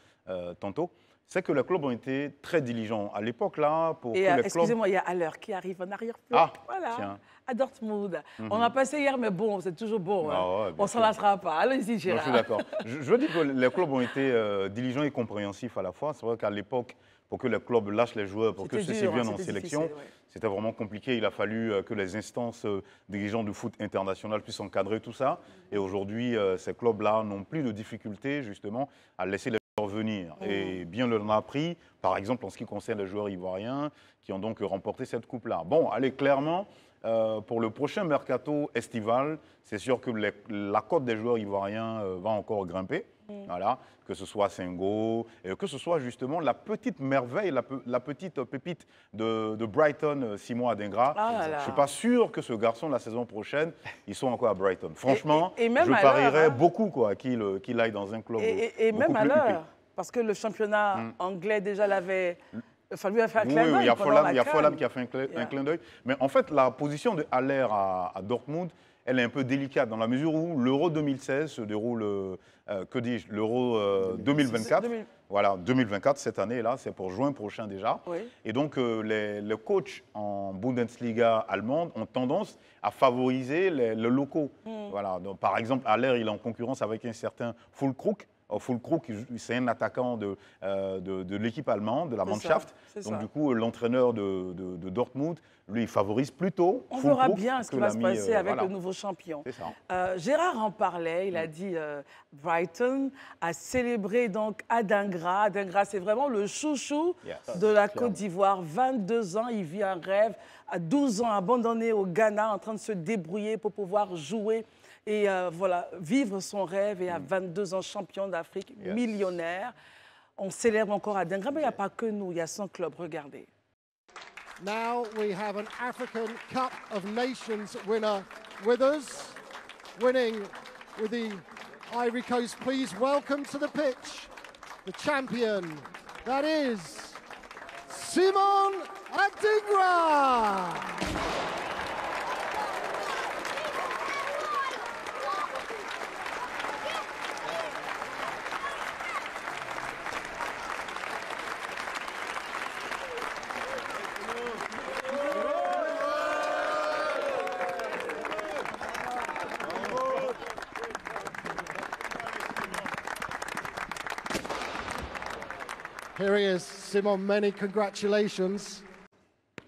tantôt, c'est que les clubs ont été très diligents à l'époque là pour euh, Excusez-moi, il y a Aller qui arrive en arrière-plan. Ah, Tiens. À Dortmund. Mhm. On a passé hier, mais bon, c'est toujours bon. Ah hein. On ne s'en lassera pas. Allez-y, Gérard. je suis d'accord. je, veux dire que les clubs ont été euh, diligents et compréhensifs à la fois. C'est vrai qu'à l'époque, pour que les clubs lâchent les joueurs, pour que ceux-ci hein, viennent en sélection. C'était vraiment compliqué. Il a fallu euh, que les instances dirigeantes du foot international puissent encadrer tout ça. Et aujourd'hui, ces clubs-là n'ont plus de difficultés, justement, à laisser les revenir. Et bien le a pris, par exemple en ce qui concerne les joueurs ivoiriens qui ont donc remporté cette coupe-là. Bon, allez, clairement, euh, pour le prochain mercato estival, c'est sûr que la cote des joueurs ivoiriens euh, va encore grimper. Mm. Voilà que ce soit et euh, que ce soit justement la petite merveille, la, petite pépite de, Brighton, euh, Simon Adingra. Ah je ne suis pas sûr que ce garçon, la saison prochaine, ils sont encore à Brighton. Franchement, je parierais hein. beaucoup quoi, euh, qu'il aille dans un club Et, même à l'heure, parce que le championnat mm. anglais déjà l'avait... Enfin, lui a fait un clin d'œil. Oui, il y a Follam qui a fait un, clin d'œil. Mais en fait, la position de Haller à, à Dortmund, elle est un peu délicate dans la mesure où l'Euro 2016 se déroule, euh, euh, que dis-je, l'Euro 2024. Euh, voilà, 2024, cette année-là, c'est pour juin prochain déjà. Et donc, les, coachs en Bundesliga allemande ont tendance à favoriser les, locaux. Hmm. Voilà, par exemple, Aller, il est en concurrence avec un certain Crook qui c'est un attaquant euh, de, de, l'équipe allemande, de la Mannschaft. Donc, du coup, l'entraîneur de, de, Dortmund, lui, il favorise plutôt. On verra bien ce qui va se passer euh, avec le nouveau champion. Euh, Gérard en parlait, il a mm. dit Brighton a célébré donc Adingra. Adingra, c'est vraiment le chouchou de la Côte d'Ivoire. 22 ans, il vit un rêve. À 12 ans, abandonné au Ghana, en train de se débrouiller pour pouvoir jouer et euh, voilà, vivre son rêve et à 22 mm. ans champion d'Afrique, millionnaire. On célèbre encore à Dingra, mais il n'y a pas que nous, il y a 100 clubs, regardez. Now we have an African Cup of Nations winner with us, winning with the Ivory Coast. Please welcome to the pitch the champion, that is Simon Adingra. Here he is, Simon. Many congratulations.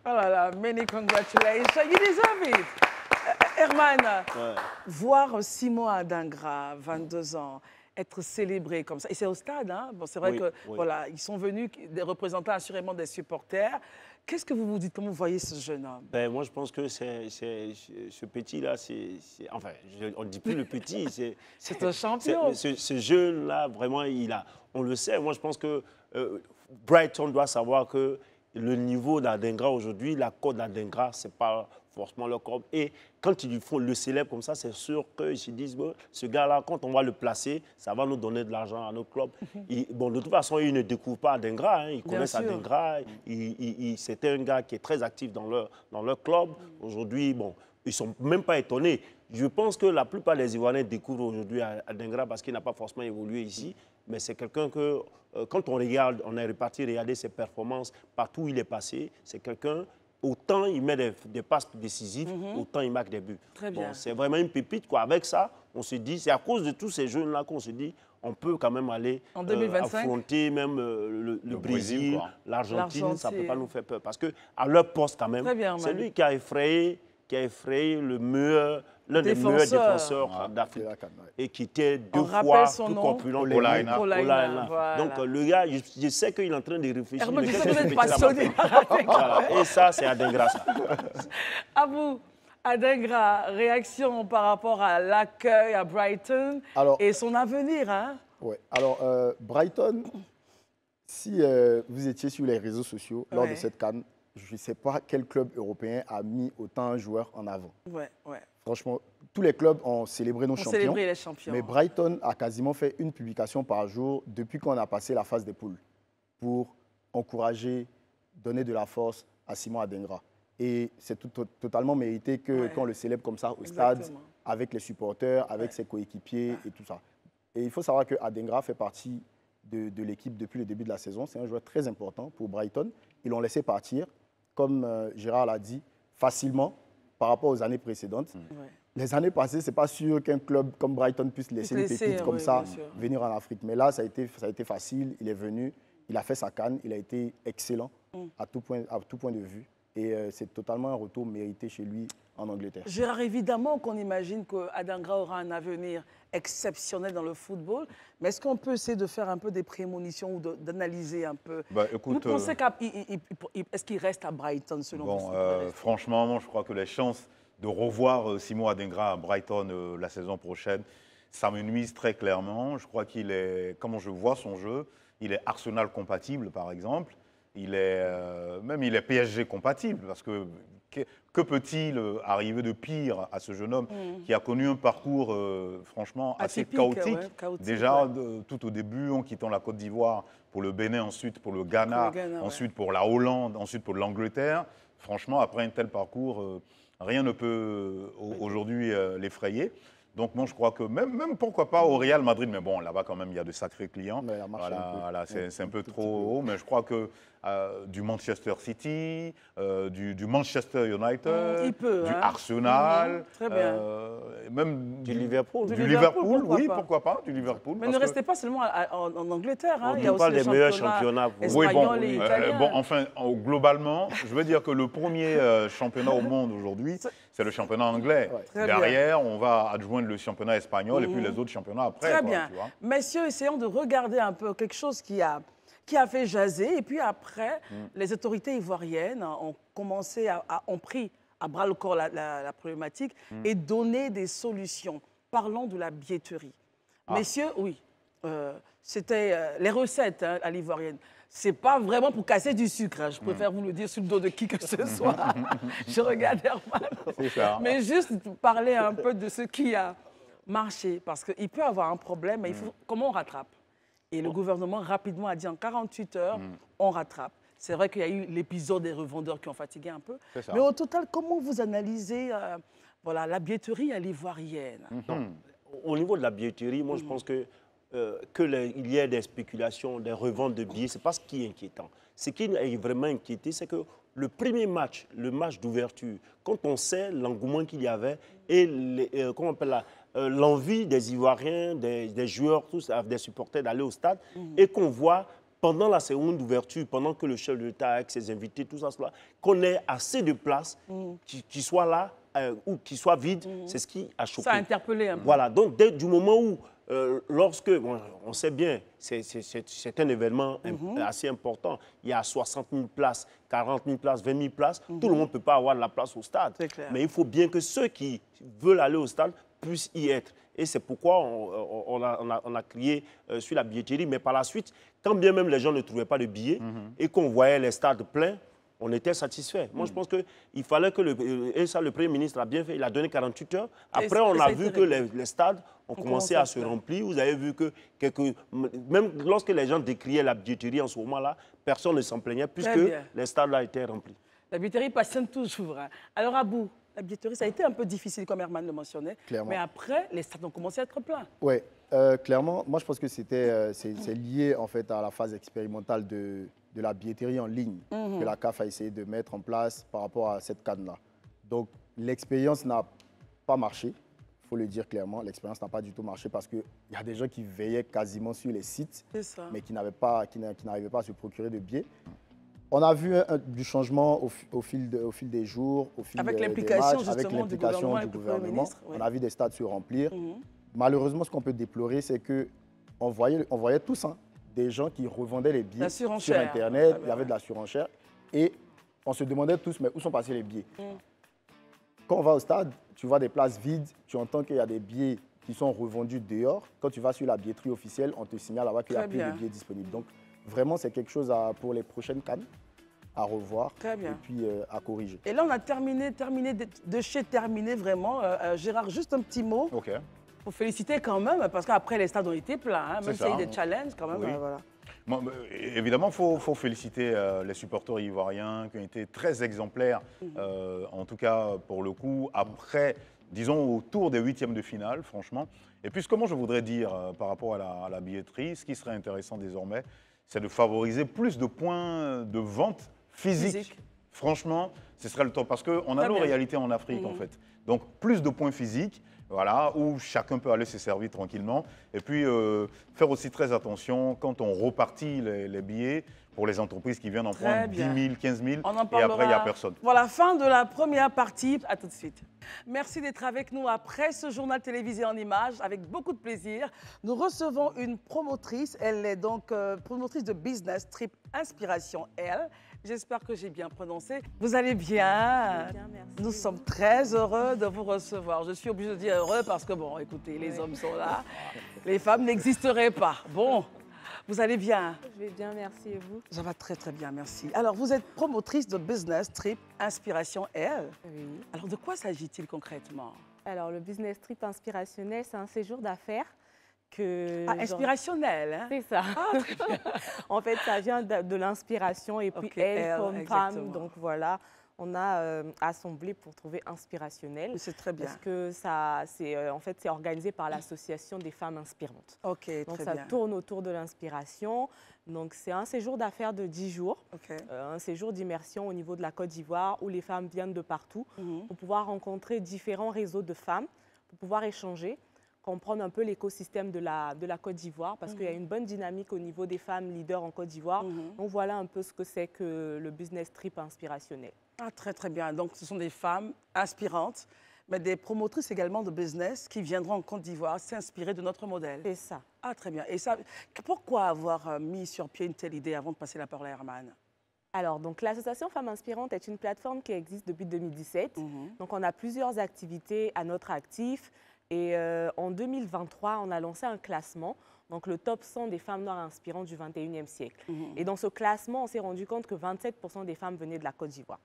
Oh là là, many congratulations. You deserve it. Eh, eh, Herman, ouais. voir Simon Adingra, 22 ans, être célébré comme ça. Et c'est au stade, hein bon, c'est vrai que voilà, ils sont venus des représentants assurément des supporters. Qu'est-ce que vous vous dites Comment vous voyez ce jeune homme ben, Moi, je pense que c'est ce petit-là, c'est. Enfin, on ne dit plus le petit. C'est un champion. Ce, ce jeune-là, vraiment, il a, on le sait. Moi, je pense que euh, Brighton doit savoir que le niveau d'Adengra aujourd'hui, la Côte d'Adengra, c'est n'est pas forcément leur corps. Et quand ils font le célèbre comme ça, c'est sûr qu'ils se disent, ce gars-là, quand on va le placer, ça va nous donner de l'argent à notre club. Mhm. » bon, de toute façon, ils ne découvrent pas d'ingrat, hein, ils connaissent il C'était un gars qui est très actif dans leur, dans leur club. Mhm. Aujourd'hui, bon, ils ne sont même pas étonnés. Je pense que la plupart des Ivoiriens découvrent aujourd'hui Adingra parce qu'il n'a pas forcément évolué ici. Mhm. Mais c'est quelqu'un que, euh, quand on regarde, on est reparti regarder ses performances partout où il est passé, c'est quelqu'un autant il met des, passes décisives, mhm. autant il marque des buts. Bon, c'est vraiment une pépite. Quoi. Avec ça, on se dit, c'est à cause de tous ces jeunes-là qu'on se dit, on peut quand même aller euh, affronter même euh, le, Brésil, l'Argentine, ça ne peut pas nous faire peur. Parce qu'à leur poste quand même, c'est lui qui a effrayé qui a effrayé le meilleur, l'un des meilleurs défenseurs d'Afrique et qui était deux fois plus corpulent que Olaïna. Donc le gars, je, sais qu'il est en train de réfléchir. je sais que vous êtes passionné. Et ça, c'est Adengra. à vous. Adengra, réaction par rapport à l'accueil à Brighton et son avenir. Hein? Oui, alors euh, Brighton, si euh, vous étiez sur les réseaux sociaux lors de cette canne, je ne sais pas quel club européen a mis autant de joueurs en avant. Ouais, ouais. Franchement, tous les clubs ont célébré nos on champions. les champions. Mais Brighton a quasiment fait une publication par jour depuis qu'on a passé la phase des poules pour encourager, donner de la force à Simon Adengra. Et c'est totalement mérité que qu'on le célèbre comme ça au stade, avec les supporters, avec ses coéquipiers et tout ça. Et il faut savoir que Adengra fait partie de l'équipe depuis le début de la saison. C'est un joueur très important pour Brighton. Ils l'ont laissé partir comme euh, Gérard l'a dit, facilement par rapport aux années précédentes. Mm. Les années passées, ce n'est pas sûr qu'un club comme Brighton puisse laisser une pépite comme ça venir en Afrique. Mais là, ça a, été, ça a été facile. Il est venu, il a fait sa canne, il a été excellent mm. à, tout point, à tout point de vue. Et euh, c'est totalement un retour mérité chez lui en Angleterre. Gérard, évidemment qu'on imagine qu'Adangra aura un avenir exceptionnel dans le football, mais est-ce qu'on peut essayer de faire un peu des prémonitions ou d'analyser un peu bah, euh, Est-ce qu'il reste à Brighton selon vous euh, Franchement, je crois que les chances de revoir Simon Adengra à Brighton la saison prochaine, ça me nuise très clairement. Je crois qu'il est, comme je vois son jeu, il est Arsenal compatible par exemple il est, euh, même il est PSG compatible, parce que que, peut-il euh, arriver de pire à ce jeune homme mm. qui a connu un parcours euh, franchement assez chaotique, Déjà tout au début, en quittant la Côte d'Ivoire pour le Bénin, ensuite pour le Ghana, ensuite pour la Hollande, ensuite pour l'Angleterre. Franchement, après un tel parcours, rien ne peut aujourd'hui l'effrayer. Donc moi, je crois que même, même pourquoi pas au Real Madrid, mais bon, là-bas quand même, il y a de sacrés clients. Voilà, c'est un peu trop haut, mais je crois que euh, du Manchester City, euh, du, Manchester United, du hein. Arsenal, mhm, euh, même du, Liverpool. oui, pourquoi pas, du Liverpool. Mais ne restez pas seulement en, Angleterre. Hein. il y a aussi des meilleurs championnats. espagnols Oui, bon, enfin, globalement, je veux dire que le premier championnat au monde aujourd'hui, c'est le championnat anglais. Derrière, on va adjoindre le championnat espagnol et puis mhm. les autres championnats après. Très bien. Messieurs, essayons de regarder un peu quelque chose qui a qui a fait jaser. Et puis après, mm. les autorités ivoiriennes ont commencé à, ont pris à bras le corps la, problématique mm. et donné des solutions. Parlons de la billetterie. Ah. Messieurs, oui, euh, c'était euh, les recettes hein, à l'ivoirienne. C'est pas vraiment pour casser du sucre. Hein. Je préfère mm. vous le dire sur le dos de qui que ce soit. Je regarde Herman. Mais juste parler un peu de ce qui a marché. Parce qu'il peut avoir un problème, mais il faut, comment on rattrape et le gouvernement rapidement a dit en 48 heures, mm. on rattrape. C'est vrai qu'il y a eu l'épisode des revendeurs qui ont fatigué un peu. Mais au total, comment vous analysez euh, voilà, la billetterie à l'ivoirienne mhm. Au niveau de la billetterie, moi je mm. pense que euh, que qu'il y a des spéculations, des reventes de billets, ce n'est pas ce qui est inquiétant. Ce qui est vraiment inquiété, c'est que le premier match, le match d'ouverture, quand on sait l'engouement qu'il y avait et les, euh, comment on appelle la, euh, l'envie des Ivoiriens, des, joueurs, tous, des supporters d'aller au stade mhm. et qu'on voit pendant la seconde ouverture, pendant que le chef de l'État avec ses invités, tout ça, qu'on ait assez de places mhm. qui, soient là euh, ou qui soient vides. Mhm. C'est ce qui a choqué. Ça a interpellé un peu. Voilà, donc dès du moment où euh, lorsque, bon, on sait bien, c'est un événement assez important. Il y a 60 000 places, 40 000 places, 20 000 places. Tout le monde ne peut pas avoir de la place au stade. Mais il faut bien que ceux qui veulent aller au stade puissent y être. Et c'est pourquoi on, a, crié euh, sur la billetterie. Mais par la suite, quand bien même les gens ne trouvaient pas de billets mhm. et qu'on voyait les stades pleins, on était satisfait. Moi, je mhm. pense qu'il fallait que, le, euh, et ça, le Premier ministre a bien fait, il a donné 48 heures. Après, on a vu que les, stades ont commencé à se remplir. Vous avez vu que, quelques, même lorsque les gens décriaient la billetterie en ce moment-là, personne ne s'en plaignait puisque les stades-là étaient remplis. La billetterie passionne toujours. Hein. Alors, à bout, la billetterie, ça a été un peu difficile, comme Herman le mentionnait. Mais après, les stades ont commencé à être pleins. Oui, euh, clairement. Moi, je pense que c'était, euh, c'est lié en fait à la phase expérimentale de, de la billetterie en ligne mhm. que la CAF a essayé de mettre en place par rapport à cette canne-là. Donc, l'expérience n'a pas marché. Il faut le dire clairement, l'expérience n'a pas du tout marché parce qu'il y a des gens qui veillaient quasiment sur les sites, mais qui n'avaient pas, qui n'arrivaient pas à se procurer de billets. On a vu euh, du changement au, fil au, fil des jours, au fil avec l'implication avec l'implication du, gouvernement. On a vu des stades se remplir. Mhm. Malheureusement, ce qu'on peut déplorer, c'est que on voyait, tous hein, des gens qui revendaient les billets sur Internet, il y avait de la surenchère, et on se demandait tous, mais où sont passés les billets mhm. Quand on va au stade, tu vois des places vides, tu entends qu'il y a des billets qui sont revendus dehors. Quand tu vas sur la billetterie officielle, on te signale là qu'il n'y a plus de billets disponibles. Donc, vraiment, c'est quelque chose à, pour les prochaines cannes à revoir et puis euh, à corriger. Et là, on a terminé, terminé de, chez terminé vraiment. Euh, euh, Gérard, juste un petit mot. OK. Pour féliciter quand même, parce qu'après les stades ont été pleins, même s'il y a des challenges quand même. évidemment, il faut, féliciter les supporters ivoiriens qui ont été très exemplaires, mhm. en tout cas pour le coup, après, disons, autour des huitièmes de finale, franchement. Et puis, comment je voudrais dire par rapport à la, billetterie, ce qui serait intéressant désormais, c'est de favoriser plus de points de vente physiques. Franchement, ce serait le temps parce qu'on a nos réalités en Afrique en mhm. fait. Donc plus de points physiques, voilà, où chacun peut aller se servir tranquillement. Et puis euh, faire aussi très attention quand on repartit les billets, pour les entreprises qui viennent en prendre 10 000, 15 000, en et après, il n'y a personne. Voilà, fin de la première partie. À tout de suite. Merci d'être avec nous après ce journal télévisé en images. Avec beaucoup de plaisir, nous recevons une promotrice. Elle est donc euh, promotrice de business Trip Inspiration, L. J'espère que j'ai bien prononcé. Vous allez bien, bien merci. Nous sommes très heureux de vous recevoir. Je suis obligée de dire heureux parce que, bon, écoutez, les hommes sont là. les femmes n'existeraient pas. Bon, vous allez bien Je vais bien, merci. Et vous Ça va très, très bien, merci. Alors, vous êtes promotrice de business trip Inspiration Elle. Oui. Alors, de quoi s'agit-il concrètement Alors, le business trip inspirationnel, c'est un séjour d'affaires que... Ah, inspirationnel, hein C'est ça. Ah, en fait, ça vient de, l'inspiration et puis elle, comme femme, donc voilà on a euh, assemblé pour trouver inspirationnel. C'est très bien. Parce que ça, c'est euh, en fait c'est organisé par l'association des femmes inspirantes. Ok, très Donc ça tourne autour de l'inspiration. Donc c'est un séjour d'affaires de 10 jours, euh, un séjour d'immersion au niveau de la Côte d'Ivoire où les femmes viennent de partout mhm. pour pouvoir rencontrer différents réseaux de femmes, pour pouvoir échanger comprendre un peu l'écosystème de la, de la Côte d'Ivoire, parce qu'il y a mhm. une bonne dynamique au niveau des femmes leaders en Côte d'Ivoire. Mhm. Donc voilà un peu ce que c'est que le business trip inspirationnel. Ah, très très bien. Donc ce sont des femmes inspirantes, mais des promotrices également de business qui viendront en Côte d'Ivoire s'inspirer de notre modèle. C'est ça. Ah, très bien. Et ça, pourquoi avoir euh, mis sur pied une telle idée avant de passer la parole à Herman alors, donc l'association Femmes Inspirantes est une plateforme qui existe depuis 2017. Mhm. Donc, on a plusieurs activités à notre actif. Et euh, en 2023, on a lancé un classement, donc le top 100 des femmes noires inspirantes du 21e siècle. Mmh. Et dans ce classement, on s'est rendu compte que 27% des femmes venaient de la Côte d'Ivoire.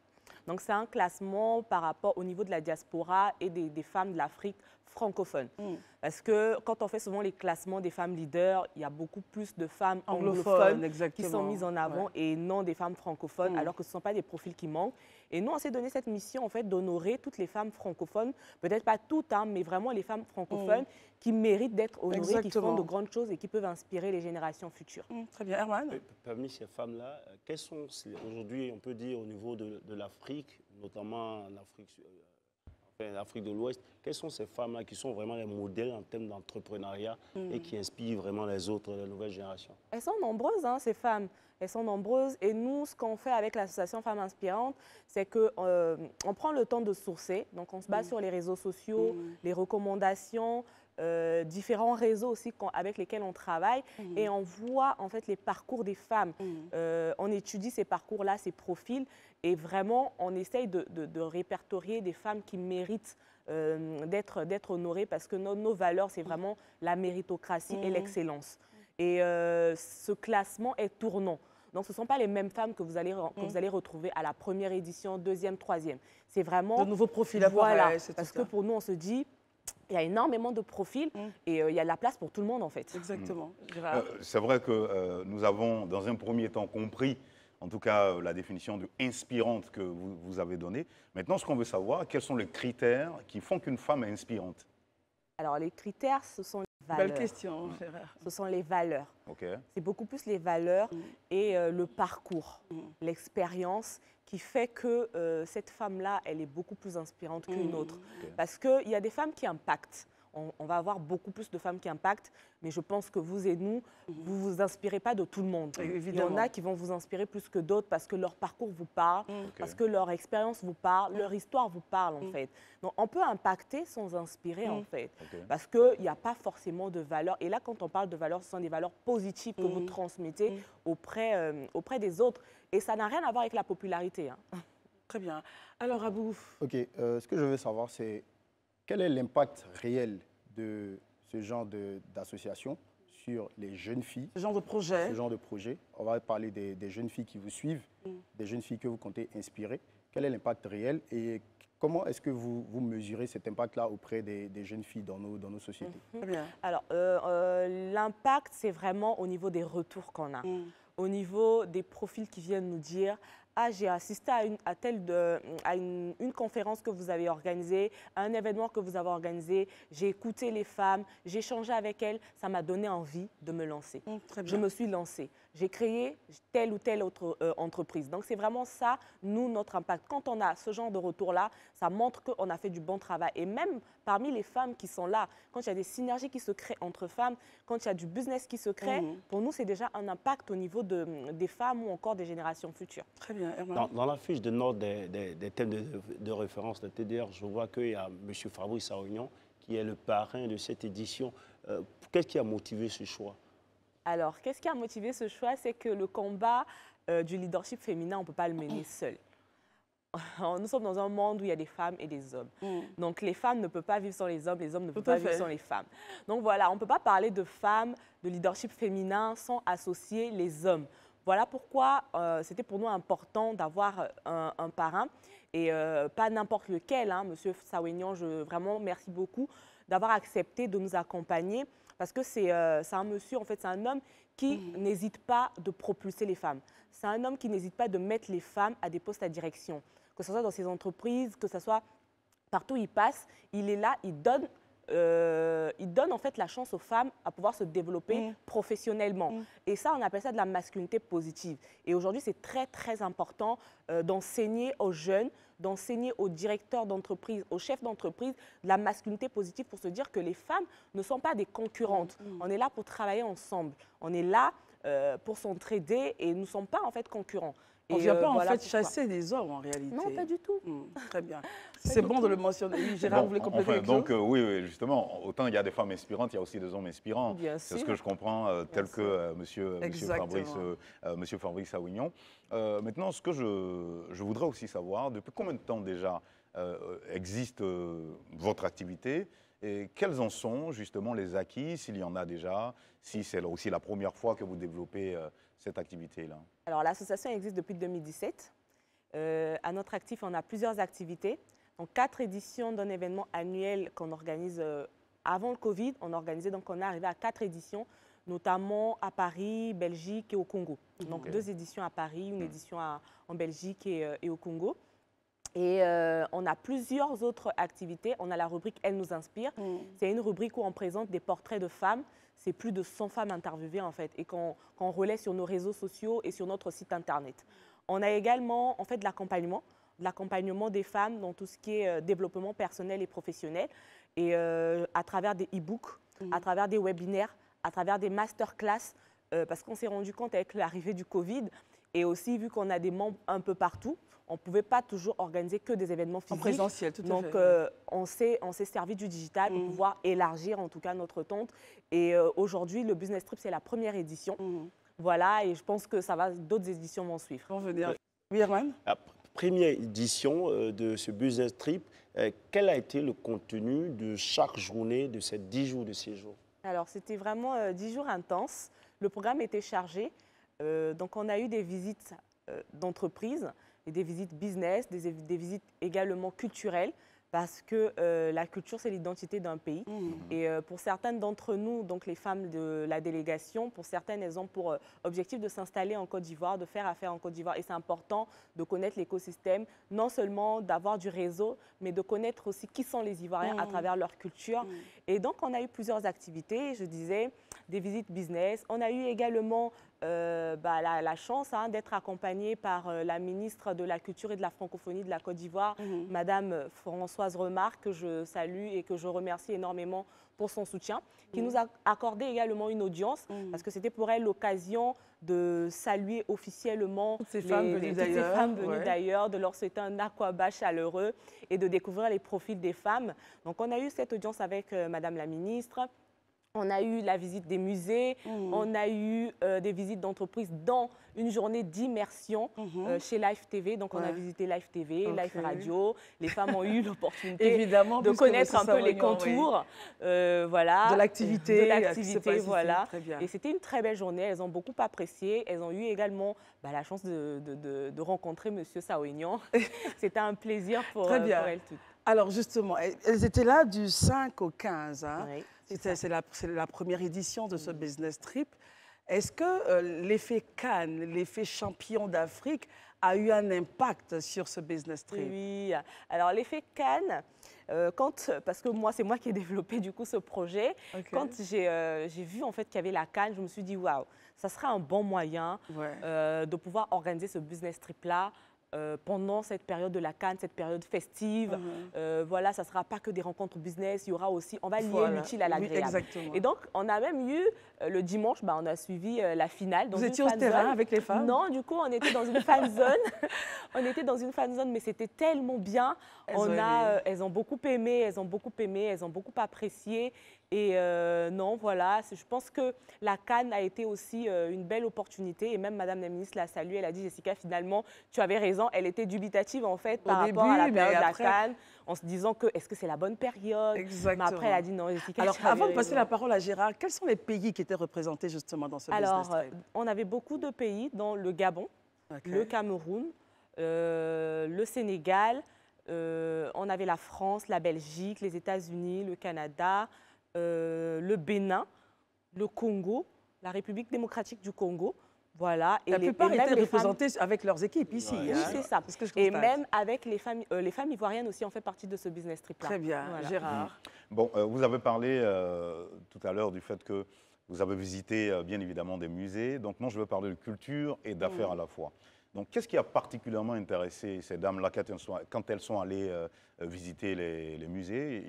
Donc c'est un classement par rapport au niveau de la diaspora et des, femmes de l'Afrique francophone. Mmh. Parce que quand on fait souvent les classements des femmes leaders, il y a beaucoup plus de femmes anglophones, qui sont mises en avant et non des femmes francophones, mmh. alors que ce ne sont pas des profils qui manquent. Et nous, on s'est donné cette mission, en fait, d'honorer toutes les femmes francophones, peut-être pas toutes, hein, mais vraiment les femmes francophones mm. qui méritent d'être honorées, qui font de grandes choses et qui peuvent inspirer les générations futures. Mm, très bien, Herman. Parmi ces femmes-là, euh, quelles sont, aujourd'hui, on peut dire, au niveau de, l'Afrique, notamment en Afrique. Euh, l'Afrique de l'Ouest, quelles sont ces femmes-là qui sont vraiment les modèles en termes d'entrepreneuriat hmm. et qui inspirent vraiment les autres, la nouvelle génération Elles sont nombreuses, hein, ces femmes. Elles sont nombreuses. Et nous, ce qu'on fait avec l'association Femmes Inspirantes, c'est qu'on euh, on prend le temps de sourcer. Donc, on se base hmm. sur les réseaux sociaux, hmm. les recommandations, euh, différents réseaux aussi avec lesquels on travaille mhm. et on voit en fait les parcours des femmes. Mhm. Euh, on étudie ces parcours-là, ces profils et vraiment on essaye de, répertorier des femmes qui méritent euh, d'être d'être honorées parce que nos, nos valeurs, c'est vraiment la méritocratie et mhm. l'excellence. Et ce classement est tournant. Donc, ce ne sont pas les mêmes femmes que vous allez, que vous allez retrouver à la première édition, deuxième, troisième. C'est vraiment... De nouveaux profils à voilà, Parce que pour nous, on se dit, il y a énormément de profils mm. et euh, il y a de la place pour tout le monde en fait. Exactement. Mm. Euh, c'est vrai que euh, nous avons dans un premier temps compris en tout cas la définition de inspirante que vous, vous avez donnée. Maintenant, ce qu'on veut savoir, quels sont les critères qui font qu'une femme est inspirante Alors, les critères, ce sont ce sont les valeurs. C'est beaucoup plus les valeurs mm. et euh, le parcours, mm. l'expérience qui fait que euh, cette femme-là, elle est beaucoup plus inspirante qu'une mm. autre. Parce qu'il y a des femmes qui impactent on, va avoir beaucoup plus de femmes qui impactent. Mais je pense que vous et nous, vous vous inspirez pas de tout le monde. Évidemment. Il y en a qui vont vous inspirer plus que d'autres parce que leur parcours vous parle, mm. parce que leur expérience vous parle, mm. leur histoire vous parle en mm. fait. Donc on peut impacter sans inspirer en fait, parce qu'il n'y a pas forcément de valeur. Et là, quand on parle de valeur, ce sont des valeurs positives que vous transmettez auprès, euh, auprès des autres. Et ça n'a rien à voir avec la popularité. Hein. Très bien. Alors, Abou. Ok, euh, ce que je veux savoir, c'est quel est l'impact réel de ce genre d'association sur les jeunes filles Ce genre de projet Ce genre de projet. On va parler des, jeunes filles qui vous suivent, des jeunes filles que vous comptez inspirer. Quel est l'impact réel et Comment est-ce que vous, vous, mesurez cet impact-là auprès des, jeunes filles dans nos, dans nos sociétés mhm. Alors, euh, euh, l'impact, c'est vraiment au niveau des retours qu'on a. Mm. Au niveau des profils qui viennent nous dire ah, j'ai assisté à, une, à, une, conférence que vous avez organisée, à un événement que vous avez organisé, j'ai écouté les femmes, j'ai échangé avec elles, ça m'a donné envie de me lancer. Mm, je me suis lancée j'ai créé telle ou telle autre euh, entreprise. Donc c'est vraiment ça, nous, notre impact. Quand on a ce genre de retour-là, ça montre qu'on a fait du bon travail. Et même parmi les femmes qui sont là, quand il y a des synergies qui se créent entre femmes, quand il y a du business qui se crée, mhm. pour nous, c'est déjà un impact au niveau des femmes ou encore des générations futures. Très bien. Dans, dans, la fiche de notes des, thèmes de, référence de TDR, je vois qu'il y a M. Fabrice Aoignon qui est le parrain de cette édition. Euh, qu'est-ce qui a motivé ce choix alors, qu'est-ce qui a motivé ce choix C'est que le combat euh, du leadership féminin, on ne peut pas le mener seul. Nous sommes dans un monde où il y a des femmes et des hommes. Mm. Donc, les femmes ne peuvent pas vivre sans les hommes, les hommes ne peuvent pas vivre sans les femmes. Donc, voilà, on ne peut pas parler de femmes, de leadership féminin sans associer les hommes. Voilà pourquoi euh, c'était pour nous important d'avoir euh, un, parrain, et pas n'importe lequel, hein. Monsieur Sawignon, je vraiment merci beaucoup d'avoir accepté de nous accompagner parce que euh, c'est un monsieur, en fait, c'est un homme qui mhm. n'hésite pas de propulser les femmes. C'est un homme qui n'hésite pas de mettre les femmes à des postes à direction. Que ce soit dans ses entreprises, que ce soit partout où il passe, il est là, il donne euh, il donne en fait la chance aux femmes à pouvoir se développer mhm. professionnellement. Mhm. Et ça, on appelle ça de la masculinité positive. Et aujourd'hui, c'est très, très important euh, d'enseigner aux jeunes d'enseigner aux directeurs d'entreprise, aux chefs d'entreprise, de la masculinité positive pour se dire que les femmes ne sont pas des concurrentes. Mm, mm. On est là pour travailler ensemble. On est là euh, pour s'entraider et nous ne sommes pas en fait concurrents. On ne vient euh, pas en fait chasser des hommes en réalité. Non, pas du tout. Hmm, très bien. C'est bon de le mentionner. Gérard, vous voulez compléter donc, euh, oui, justement, autant il y a des femmes inspirantes, il y a aussi des hommes inspirants. C'est ce que je comprends, euh, tel que monsieur, monsieur, Fabrice, monsieur Fabrice maintenant, ce que je, je, voudrais aussi savoir, depuis combien de temps déjà existe votre activité et quels en sont justement les acquis, s'il y en a déjà, si c'est aussi la première fois que vous développez cette activité-là Alors, l'association existe depuis 2017. Euh, à notre actif, on a plusieurs activités. Donc, quatre éditions d'un événement annuel qu'on organise euh, avant le Covid. On organisait, donc on est arrivé à quatre éditions, notamment à Paris, Belgique et au Congo. Donc, deux éditions à Paris, une hmm. édition en Belgique euh, et, au Congo. Et on a plusieurs autres activités. On a la rubrique Elle nous inspire. Hmm. C'est une rubrique où on présente des portraits de femmes c'est plus de 100 femmes interviewées en fait et qu'on relaie sur nos réseaux sociaux et sur notre site internet. On a également en fait de l'accompagnement, l'accompagnement des femmes dans tout ce qui est euh, développement personnel et professionnel et euh, à travers des e-books, à travers des webinaires, à travers des masterclass euh, parce qu'on s'est rendu compte avec l'arrivée du Covid, et aussi, vu qu'on a des membres un peu partout, on ne pouvait pas toujours organiser que des événements physiques. En présentiel, tout à Donc, fait. Euh, on s'est servi du digital pour mmh. pouvoir élargir en tout cas notre tente. Et euh, aujourd'hui, le Business Trip, c'est la première édition. Mmh. Voilà, et je pense que ça va, d'autres éditions vont suivre. On veut dire. Oui, Herman ah, première édition euh, de ce Business Trip, euh, quel a été le contenu de chaque journée de ces 10 jours de séjour Alors, c'était vraiment 10 jours intenses. Le programme était chargé. Euh, donc on a eu des visites euh, d'entreprise et des visites business, des, visites également culturelles, parce que euh, la culture, c'est l'identité d'un pays. Mmh. Et pour certaines d'entre nous, donc les femmes de la délégation, pour certaines, elles ont pour objectif de s'installer en Côte d'Ivoire, de faire affaire en Côte d'Ivoire. Et c'est important de connaître l'écosystème, non seulement d'avoir du réseau, mais de connaître aussi qui sont les Ivoiriens à mmh. travers leur culture. Mmh. Et donc, on a eu plusieurs activités, je disais, des visites business. On a eu également euh, bah, la, chance hein, d'être accompagnée par euh, la ministre de la Culture et de la Francophonie de la Côte d'Ivoire, mhm. Madame Françoise Remarque, que je salue et que je remercie énormément pour son soutien, qui mhm. nous a accordé également une audience, mhm. parce que c'était pour elle l'occasion de saluer officiellement ces les, femmes venues d'ailleurs, de leur souhaiter un aquaba chaleureux et de découvrir les profils des femmes. Donc on a eu cette audience avec euh, Madame la ministre, on a eu la visite des musées, mmh. on a eu euh, des visites d'entreprises dans une journée d'immersion mmh. euh, chez Life TV. Donc, on a visité Live TV, Live Radio. Les femmes ont eu l'opportunité de connaître un peu les contours. Euh, voilà. De l'activité. l'activité, voilà. Et c'était une très belle journée. Elles ont beaucoup apprécié. Elles ont eu également bah, la chance de, rencontrer Monsieur Saoignan. c'était un plaisir pour, pour elles toutes. Alors justement, elles étaient là du 5 au 15. Hein. c'est la, première édition de ce mmh. business trip. Est-ce que euh, l'effet Cannes, l'effet champion d'Afrique a eu un impact sur ce business trip Oui, alors l'effet Cannes, euh, parce que moi, c'est moi qui ai développé du coup ce projet. Quand euh, j'ai vu en fait qu'il y avait la Cannes, je me suis dit, waouh, ça sera un bon moyen de pouvoir organiser ce business trip-là euh, pendant cette période de la Cannes, cette période festive. Mhm. Euh, voilà, ça ne sera pas que des rencontres business, il y aura aussi, on va lier l'utile à l'agréable. et donc, on a même eu, euh, le dimanche, bah, on a suivi la finale. Vous étiez au terrain avec les femmes Non, du coup, on était dans une fan zone. on était dans une fan zone, mais c'était tellement bien. on a, elles ont beaucoup aimé, elles ont beaucoup aimé, elles ont beaucoup apprécié. Et euh, non, voilà, je pense que la Cannes a été aussi euh, une belle opportunité. Et même Madame la ministre l'a saluée. Elle a dit, Jessica, finalement, tu avais raison. Elle était dubitative, en fait, par rapport à la période de Cannes, en se disant que est-ce que c'est la bonne période Exactement. Mais après, elle a dit non, Jessica. Alors, avant de passer la parole à Gérard, quels sont les pays qui étaient représentés justement dans ce Alors, Alors, euh, on avait beaucoup de pays, dans le Gabon, le Cameroun, le Sénégal. on avait la France, la Belgique, les États-Unis, le Canada, euh, le Bénin, le Congo, la République démocratique du Congo. Voilà. La plupart étaient représentés avec leurs équipes ici. Oui, hein. c'est ça. et même avec euh, les femmes, ivoiriennes aussi on fait partie de ce business trip-là. Très bien, Gérard. Mm. Bon, euh, vous avez parlé tout à l'heure du fait que vous avez visité bien évidemment des musées. Donc moi, je veux parler de culture et d'affaires mm. à la fois. Donc, qu'est-ce qui a particulièrement intéressé ces dames-là quand elles sont allées euh, visiter les, musées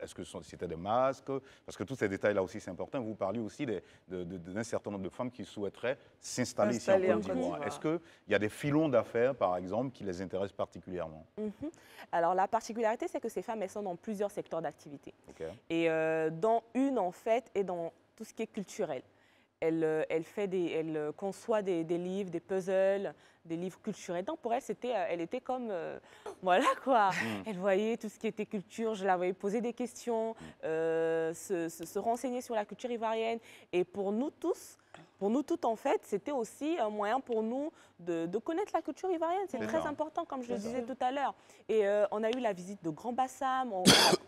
Est-ce que c'était des masques Parce que tous ces détails-là aussi, c'est important. Vous parliez aussi d'un certain nombre de femmes qui souhaiteraient s'installer ici en Côte d'Ivoire. Est-ce qu'il y a des filons d'affaires, par exemple, qui les intéressent particulièrement mhm. Alors, la particularité, c'est que ces femmes, elles sont dans plusieurs secteurs d'activité. Et euh, dans une, en fait, et dans tout ce qui est culturel. Euh, elle, fait des, elle euh, conçoit des, livres, des puzzles, des livres culturels. Donc pour elle, c'était, euh, elle était comme, voilà quoi. Mm. Elle voyait tout ce qui était culture, je la voyais poser des questions, mm. se, renseigner sur la culture ivoirienne. Et pour nous tous, pour nous toutes en fait, c'était aussi un moyen pour nous de, connaître la culture ivoirienne. C'est très important, comme je le disais tout à l'heure. Et on a eu la visite de Grand Bassam,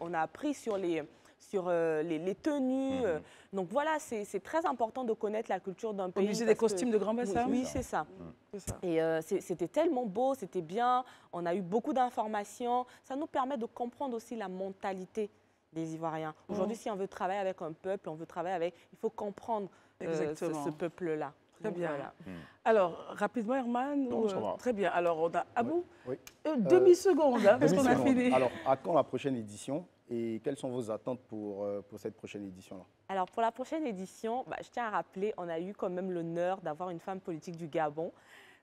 on a appris sur les sur euh, les, tenues. Mhm. Euh. Donc voilà, c'est très important de connaître la culture d'un pays. On des costumes de grand bassin Oui, c'est ça. Mhm. Et euh, c'était tellement beau, c'était bien, on a eu beaucoup d'informations. Ça nous permet de comprendre aussi la mentalité des Ivoiriens. Mhm. Aujourd'hui, si on veut travailler avec un peuple, on veut travailler avec, il faut comprendre ce, peuple-là. Très bien. Alors, rapidement, Herman. très bien. Alors, on a à Oui, oui. Demi-seconde, hein, parce qu'on a fini. Alors, à quand la prochaine édition et quelles sont vos attentes pour, euh, pour cette prochaine édition-là Alors pour la prochaine édition, bah, je tiens à rappeler, on a eu quand même l'honneur d'avoir une femme politique du Gabon.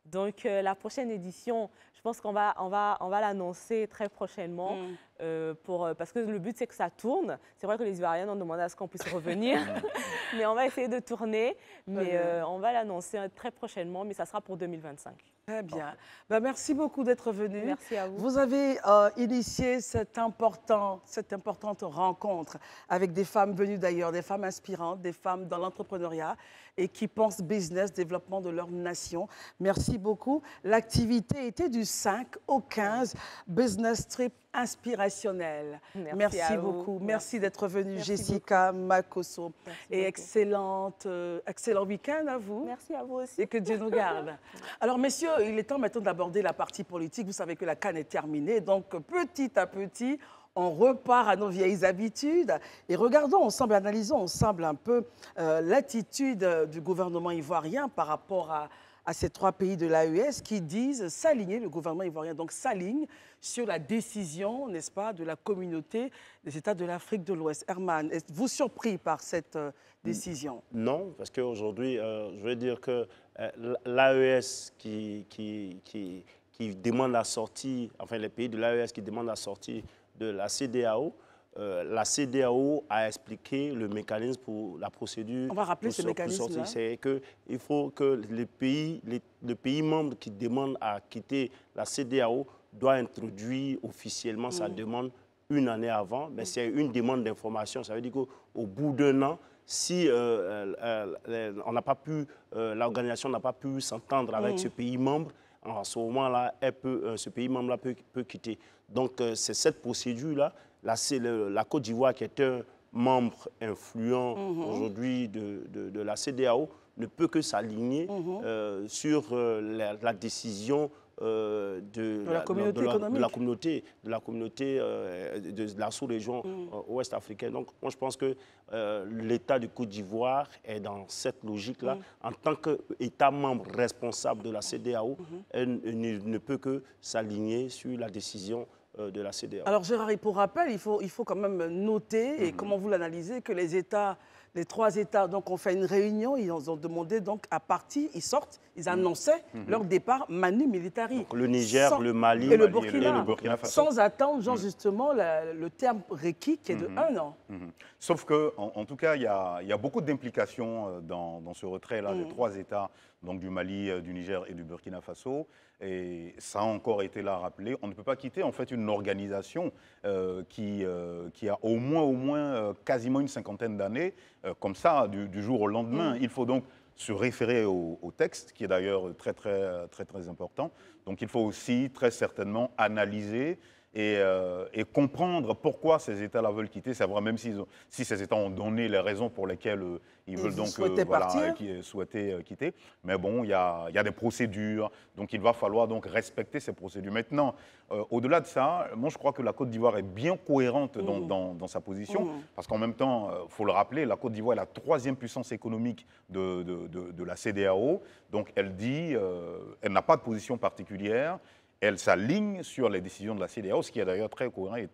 Donc euh, la prochaine édition, je pense qu'on va, on va, on va l'annoncer très prochainement mm. euh, pour, parce que le but c'est que ça tourne. C'est vrai que les Ivoiriens ont demandé à ce qu'on puisse revenir, mm. mais on va essayer de tourner. Mais on va l'annoncer très prochainement, mais ça sera pour 2025. Très bien. Bah, merci beaucoup d'être venu. Merci à vous. Vous avez euh, initié cette, important, cette importante rencontre avec des femmes venues d'ailleurs, des femmes inspirantes, des femmes dans l'entrepreneuriat et qui pensent business, développement de leur nation. Merci beaucoup. L'activité était du 5 au 15, Business Trip inspirationnelle. Merci, beaucoup. Merci d'être venue, Jessica Makoso. et excellente, euh, excellent week-end à vous. Merci à vous aussi. Et que Dieu nous garde. Alors, messieurs, il est temps maintenant d'aborder la partie politique. Vous savez que la canne est terminée. Donc, petit à petit, on repart à nos vieilles habitudes et regardons ensemble, analysons ensemble un peu euh, l'attitude du gouvernement ivoirien par rapport à à ces trois pays de l'AES qui disent s'aligner, le gouvernement ivoirien donc s'aligne sur la décision, n'est-ce pas, de la communauté des États de l'Afrique de l'Ouest. Herman, êtes-vous surpris par cette euh, décision Non, parce qu'aujourd'hui, euh, je veux dire que euh, l'AES qui, qui, qui, qui, demande la sortie, enfin les pays de l'AES qui demandent la sortie de la CDAO, euh, la CDAO a expliqué le mécanisme pour la procédure. On va rappeler ce mécanisme. C'est qu'il faut que les pays, le pays membre qui demande à quitter la CDAO doit introduire officiellement sa mhm. demande une année avant, mais mhm. c'est une demande d'information. Ça veut dire qu'au bout d'un an, si euh, euh, on n'a pas pu, l'organisation n'a pas pu s'entendre avec mhm. ce pays membre, en ce moment-là, ce pays membre-là peut, peut, quitter. Donc, c'est cette procédure-là la, Côte d'Ivoire, qui est un membre influent mhm. aujourd'hui de, la CDAO, ne peut que s'aligner mhm. euh, sur euh, la, décision euh, de, la, communauté de la communauté, de la communauté de la sous-région mhm. ouest africaine. Donc, moi, je pense que l'État de Côte d'Ivoire est dans cette logique-là. En tant qu'État membre responsable de la CDAO, elle, ne peut que s'aligner sur la décision euh, de la CDA. Alors Gérard, pour rappel, il faut, il faut quand même noter, et mhm. comment vous l'analysez, que les États, les trois États, donc ont fait une réunion, ils ont demandé donc à partir, ils sortent, ils mhm. annonçaient mhm. leur départ manu militari. le Niger, le Mali, le Burkina, Faso. Sans attendre, genre, justement, le terme requis qui est de un an. Sauf que, en, tout cas, il y a, beaucoup d'implications euh, dans, dans, ce retrait-là des trois États donc du Mali, euh, du Niger et du Burkina Faso. Et ça a encore été là rappelé. On ne peut pas quitter en fait une organisation euh, euh, qui, a au moins, au moins quasiment une cinquantaine d'années, comme ça, du, jour au lendemain. Mm. Il faut donc se référer au, au texte, qui est d'ailleurs très, très, très, très important. Donc il faut aussi très certainement analyser euh, et, comprendre pourquoi ces États-là veulent quitter, savoir même si ces États ont donné les raisons pour lesquelles euh, ils veulent donc euh, voilà, quitter. Mais bon, il y a, des procédures, donc il va falloir donc respecter ces procédures. Maintenant, au-delà de ça, moi je crois que la Côte d'Ivoire est bien cohérente dans, mmh. sa position, mmh. parce qu'en même temps, il faut le rappeler, la Côte d'Ivoire est la troisième puissance économique de, de la CDAO, donc elle dit, elle n'a pas de position particulière, elle s'aligne sur les décisions de la CEDEAO, ce qui est d'ailleurs très courant et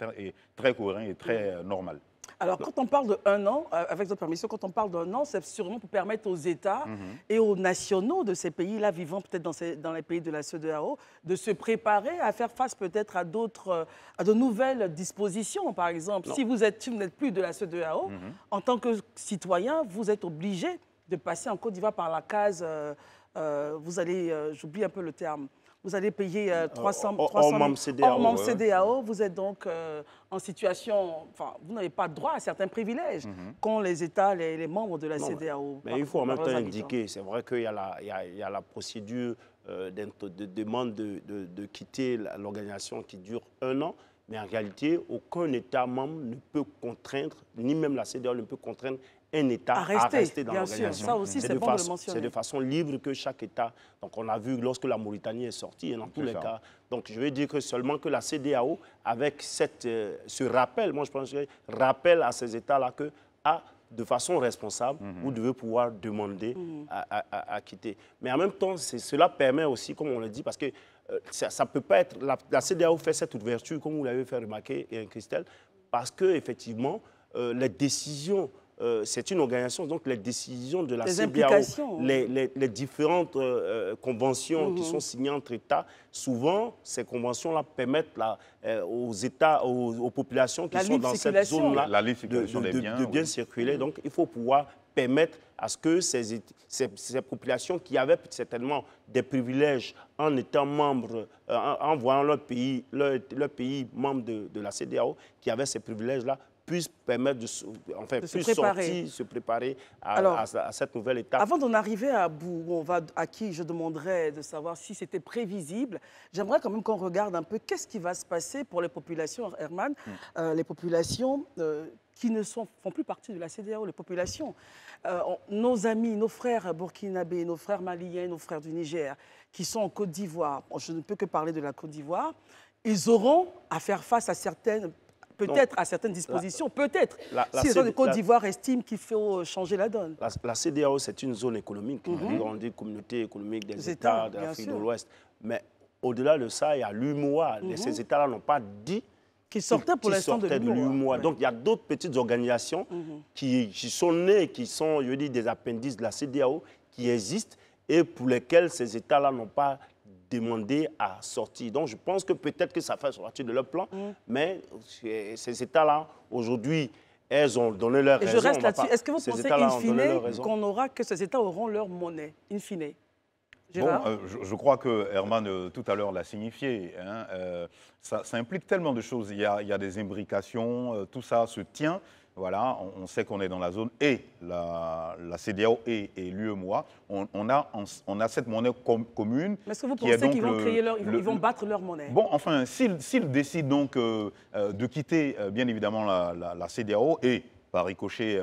très, courant et très euh, normal. Alors, quand on parle d'un an, euh, avec votre permission, quand on parle d'un an, c'est sûrement pour permettre aux États mhm. et aux nationaux de ces pays-là, vivant peut-être dans, les pays de la CEDEAO, de se préparer à faire face peut-être à d'autres, euh, à de nouvelles dispositions, par exemple. Si vous êtes, n'êtes plus de la CEDEAO, mhm. en tant que citoyen, vous êtes obligé de passer en Côte d'Ivoire par la case, vous allez, j'oublie un peu le terme, vous allez payer 300, 300 000 CDAO. Membre vous êtes donc euh, en situation, enfin, vous n'avez pas droit à certains privilèges mhm. qu'ont les États, les, membres de la CDAO. Mais, il faut en même temps indiquer, c'est vrai qu'il y, y, y, a la procédure euh, de demande de, de, de quitter l'organisation qui dure un an, mais en réalité, aucun État membre ne peut contraindre, ni même la CDAO ne peut contraindre un État à rester, dans l'organisation. C'est de, C'est de, façon libre que chaque État. Donc on a vu lorsque la Mauritanie est sortie, et hein, dans tous les cas. Donc je veux dire que seulement que la CDAO, avec cette, euh, ce rappel, moi je pense que rappel à ces États-là que à, de façon responsable, vous mhm. devez pouvoir demander mhm. à, à, quitter. Mais en même temps, cela permet aussi, comme on le dit, parce que euh, ça ne peut pas être... La, CDAO fait cette ouverture, comme vous l'avez fait remarquer, Christelle, parce que effectivement euh, les décisions euh, c'est une organisation, donc les décisions de la les hein. les, différentes euh, euh, conventions qui mhm. sont signées entre États, souvent ces conventions-là permettent aux États, aux, populations qui sont dans cette zone-là de, bien circuler. Mhm. Donc il faut pouvoir permettre à ce que ces, populations qui avaient certainement des privilèges en étant membres, en, voyant leur pays, leur, pays membre de, de la CDAO, qui avaient ces privilèges-là, puisse permettre de, enfin, se, préparer. Sortir, se préparer à, à, cette nouvelle étape. Avant d'en arriver à bout, on va, à qui je demanderais de savoir si c'était prévisible, j'aimerais quand même qu'on regarde un peu qu'est-ce qui va se passer pour les populations, Herman, hmm. euh, les populations euh, qui ne sont, font plus partie de la CDAO, les populations. Euh, nos amis, nos frères burkinabés, nos frères maliens, nos frères du Niger, qui sont en Côte d'Ivoire, je ne peux que parler de la Côte d'Ivoire, ils auront à faire face à certaines Peut-être à certaines dispositions, peut-être. si les de Côte d'Ivoire estiment qu'il faut euh, changer la donne. La, CDAO, c'est une zone économique, mhm. grande communauté économique des États, de l'Afrique de l'Ouest. Mais au-delà de ça, il y a l'UMOA. Mhm. Ces États-là n'ont pas dit qu'ils sortaient pour l'instant de l'UMOA. Donc, il y a d'autres petites organisations mhm. qui, sont nées, qui sont, je dire, des appendices de la CDAO, qui existent et pour lesquelles ces États-là n'ont pas demander à sortir. Donc je pense que peut-être que ça fait partie de leur plan, mm. mais ces États-là, aujourd'hui, elles ont donné leur Et Je reste là-dessus. Est-ce que vous pensez, qu'on aura, que ces États auront leur monnaie, in fine euh, je, crois que Herman euh, tout à l'heure l'a signifié. Hein, euh, ça, ça, implique tellement de choses. Il y a, il y a des imbrications, tout ça se tient. Voilà, on, sait qu'on est dans la zone et la, CDAO e et, l'UEMOA. On, a, cette monnaie commune. est-ce que vous pensez qu'ils vont, battre leur monnaie Bon, enfin, s'ils décident donc euh, euh, de quitter, euh, bien évidemment, la, CDAO et par ricochet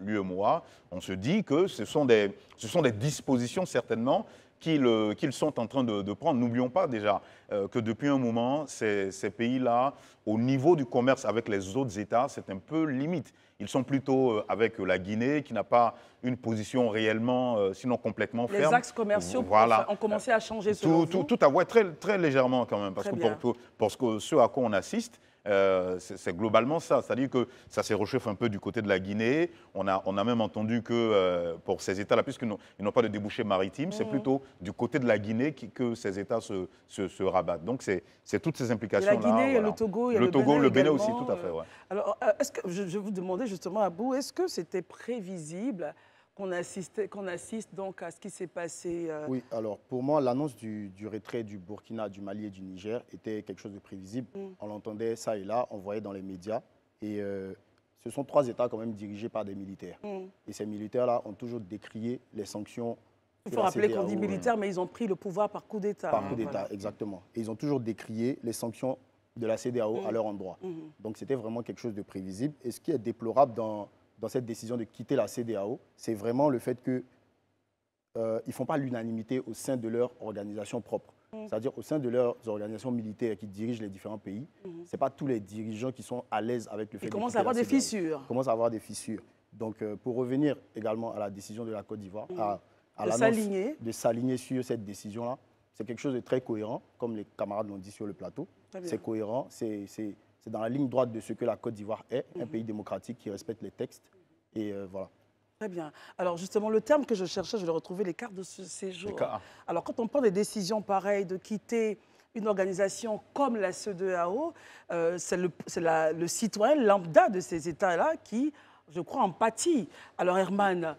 l'UEMOA, on se dit que ce ce sont des dispositions certainement euh, qu'ils sont en train de, prendre. N'oublions pas déjà euh, que depuis un moment, ces pays-là, au niveau du commerce avec les autres États, c'est un peu limite. Ils sont plutôt euh, avec la Guinée, qui n'a pas une position réellement, euh, sinon complètement ferme. Les axes commerciaux ont commencé à changer tout, vous. tout, à fait, très, très légèrement quand même, parce, que pour, parce que ce à quoi on assiste, euh, c'est globalement ça. C'est-à-dire que ça se réchauffé un peu du côté de la Guinée. On a, on a même entendu que euh, pour ces États-là, puisqu'ils n'ont pas de débouchés maritimes, c'est mhm. plutôt du côté de la Guinée que ces États se, se, rabattent. Donc c'est toutes ces implications-là. La Guinée, le Togo, le, Bénin aussi, tout à fait. Alors, que je, vais vous demandais justement à bout, est-ce que c'était prévisible qu'on assiste, donc à ce qui s'est passé. Euh, oui, alors pour moi, l'annonce du, retrait du Burkina, du Mali et du Niger était quelque chose de prévisible. Mm. On l'entendait ça et là, on voyait dans les médias. Et euh, ce sont trois États quand même dirigés par des militaires. Mm. Et ces militaires-là ont toujours décrié les sanctions. Il faut rappeler qu'on dit euh, militaires, mais ils ont pris le pouvoir par coup d'État. Par coup d'État, exactement. Et ils ont toujours décrié les sanctions de la CDAO à mm. leur endroit. Donc c'était vraiment quelque chose de prévisible. Et ce qui est déplorable dans dans cette décision de quitter la CDAO, c'est vraiment le fait qu'ils euh, ne font pas l'unanimité au sein de leur organisation propre. Mm. C'est-à-dire au sein de leurs organisations militaires qui dirigent les différents pays, mm. C'est ce n'est pas tous les dirigeants qui sont à l'aise avec le fait Ils commencent à avoir des fissures. Ils commencent à avoir des fissures. Donc, euh, pour revenir également à la décision de la Côte d'Ivoire, mm. à, à de s'aligner sur cette décision-là, c'est quelque chose de très cohérent, comme les camarades l'ont dit sur le plateau. C'est cohérent, c'est c'est dans la ligne droite de ce que la Côte d'Ivoire est, un pays démocratique qui respecte les textes. Et euh, voilà. Très bien. Alors justement, le terme que je cherchais, je l'ai retrouvé, les cartes de séjour. Ah. Alors quand on prend des décisions pareilles de quitter une organisation comme la CEDEAO, euh, c'est le, citoyen lambda de ces États-là qui, je crois, en pâtit. Alors Herman,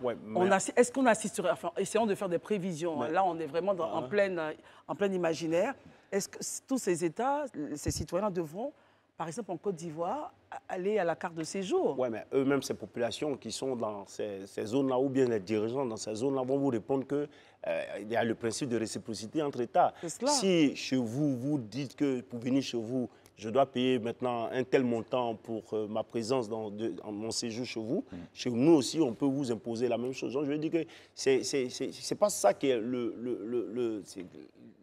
est-ce qu'on assiste... enfin, essayons de faire des prévisions, hein. là on est vraiment ah. en, pleine, en plein imaginaire, est-ce que tous ces États, ces citoyens devront par exemple, en Côte d'Ivoire, aller à la carte de séjour. Oui, mais eux-mêmes, ces populations qui sont dans ces, zones-là, ou bien les dirigeants dans ces zones-là, vont vous répondre qu'il euh, il y a le principe de réciprocité entre États. Si chez vous, vous dites que pour venir chez vous, je dois payer maintenant un tel montant pour euh, ma présence dans, mon séjour chez vous. Mm. Chez nous aussi, on peut vous imposer la même chose. Donc, je veux dire que c'est pas ça qui est le, le, le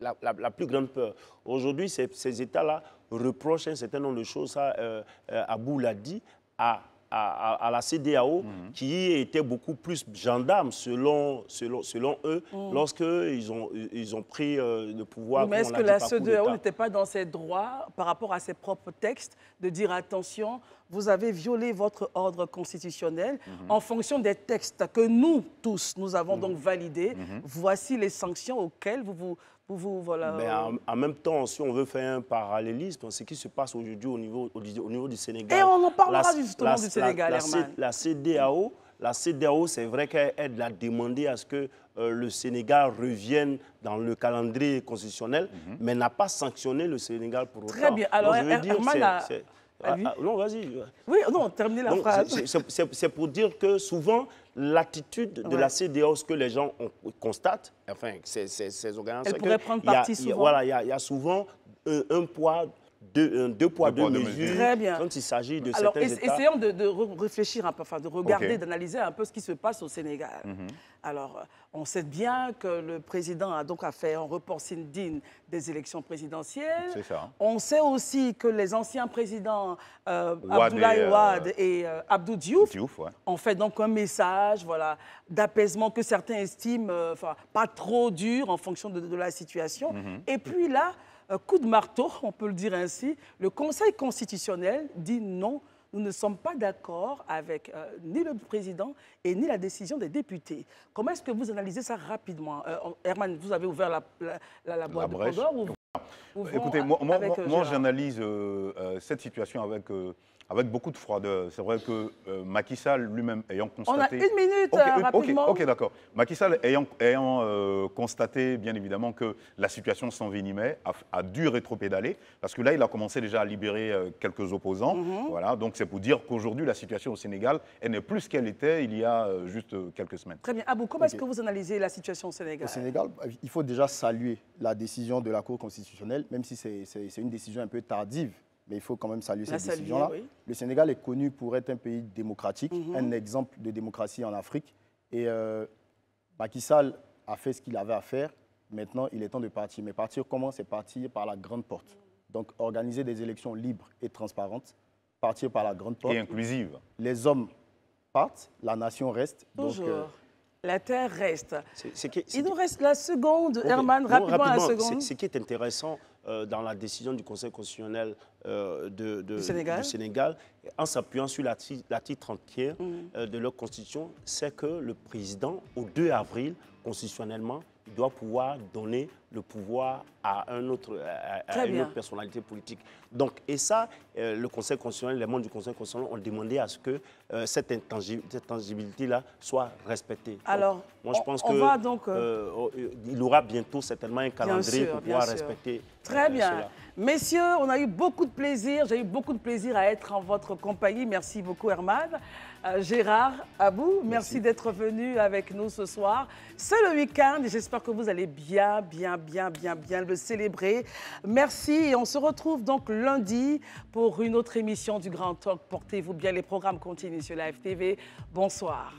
la, plus grande peur. Aujourd'hui, ces, ces États-là reprochent un certain nombre de choses, ça, euh, euh, Abou l'a dit, à à, la CDAO, mhm. qui était beaucoup plus gendarme selon, selon, selon eux, mhm. lorsque lorsqu'ils ont, ils ont pris euh, le pouvoir. Mais est-ce que la CDAO n'était pas dans ses droits par rapport à ses propres textes de dire attention, vous avez violé votre ordre constitutionnel mhm. en fonction des textes que nous tous, nous avons donc validés. Voici les sanctions auxquelles vous vous, mais en, même temps, si on veut faire un parallélisme, ce qui se passe aujourd'hui au niveau, au, niveau du Sénégal. Et eh, on en parlera justement du Sénégal, la, la CDAO, la CDAO, c'est vrai qu'elle a demandé à ce que euh, le Sénégal revienne dans le calendrier constitutionnel, mhm. mais n'a pas sanctionné le Sénégal pour autant. Très bien. Alors, dire, a... non, vas-y. Oui, non, terminez la phrase. C'est pour dire que souvent, l'attitude de la CDO, ce que les gens constatent, enfin, ces, ces, ces organisations. Elle pourrait prendre partie souvent. voilà, il y, a souvent euh, un, poids deux, deux poids, deux, mesures, mesure. Très bien. quand il s'agit de Alors, certains essayons de, de réfléchir un peu, enfin, de regarder, d'analyser un peu ce qui se passe au Sénégal. Mm-hmm. Alors, on sait bien que le président a donc affaire, un report Sindine des élections présidentielles. Hein. On sait aussi que les anciens présidents euh, Abdoulaye euh, Ouad et, euh, Abdou Diouf, ont fait donc un message voilà, d'apaisement que certains estiment enfin, pas trop dur en fonction de, la situation. Mhm. Et puis là, coup de marteau, on peut le dire ainsi, le Conseil constitutionnel dit non nous ne sommes pas d'accord avec euh, ni le président et ni la décision des députés. Comment est-ce que vous analysez ça rapidement euh, Herman, vous avez ouvert la, la, la, boîte de Pandore Écoutez, moi, moi, euh, j'analyse cette situation avec avec beaucoup de froideur. C'est vrai que euh, Macky Sall lui-même ayant constaté. On a une minute euh, rapidement. Ok, d'accord. Macky Sall ayant, ayant euh, constaté, bien évidemment, que la situation s'envenimait, a, a, dû rétropédaler, parce que là, il a commencé déjà à libérer quelques opposants. Mhm. Voilà, donc c'est pour dire qu'aujourd'hui, la situation au Sénégal, elle n'est plus ce qu'elle était il y a juste quelques semaines. Très bien. Abou, comment est-ce que vous analysez la situation au Sénégal Au Sénégal, il faut déjà saluer la décision de la Cour constitutionnelle, même si c'est une décision un peu tardive mais il faut quand même saluer cette décision-là. Le Sénégal est connu pour être un pays démocratique, mhm. un exemple de démocratie en Afrique. Et euh, Macky a fait ce qu'il avait à faire. Maintenant, il est temps de partir. Mais partir comment C'est partir par la grande porte. Donc, organiser des élections libres et transparentes, partir par la grande porte. Et inclusive. Les hommes partent, la nation reste. Bonjour. Euh, la terre reste. il nous reste la seconde, Herman, rapidement, la seconde. Ce qui est intéressant, euh, dans la décision du Conseil constitutionnel euh, du, Sénégal. en s'appuyant sur l'article la 31 mm. euh, de leur constitution, c'est que le président, au 2 avril, constitutionnellement, doit pouvoir donner le pouvoir à, un autre, une autre personnalité politique. Donc, et ça, euh, le Conseil constitutionnel, les membres du Conseil constitutionnel ont demandé à ce que euh, cette intangibilité-là soit respectée. Alors, moi, je pense on, va donc... Euh, euh, il aura bientôt certainement un calendrier pour pouvoir respecter Très bien. Messieurs, on a eu beaucoup de plaisir. J'ai eu beaucoup de plaisir à être en votre compagnie. Merci beaucoup, Herman. Euh, Gérard, à vous. merci d'être venu avec nous ce soir. C'est le week-end et j'espère que vous allez bien, bien, bien, bien, bien le célébrer. Merci et on se retrouve donc lundi pour une autre émission du Grand Talk. Portez-vous bien, les programmes continuent sur la FTV. Bonsoir.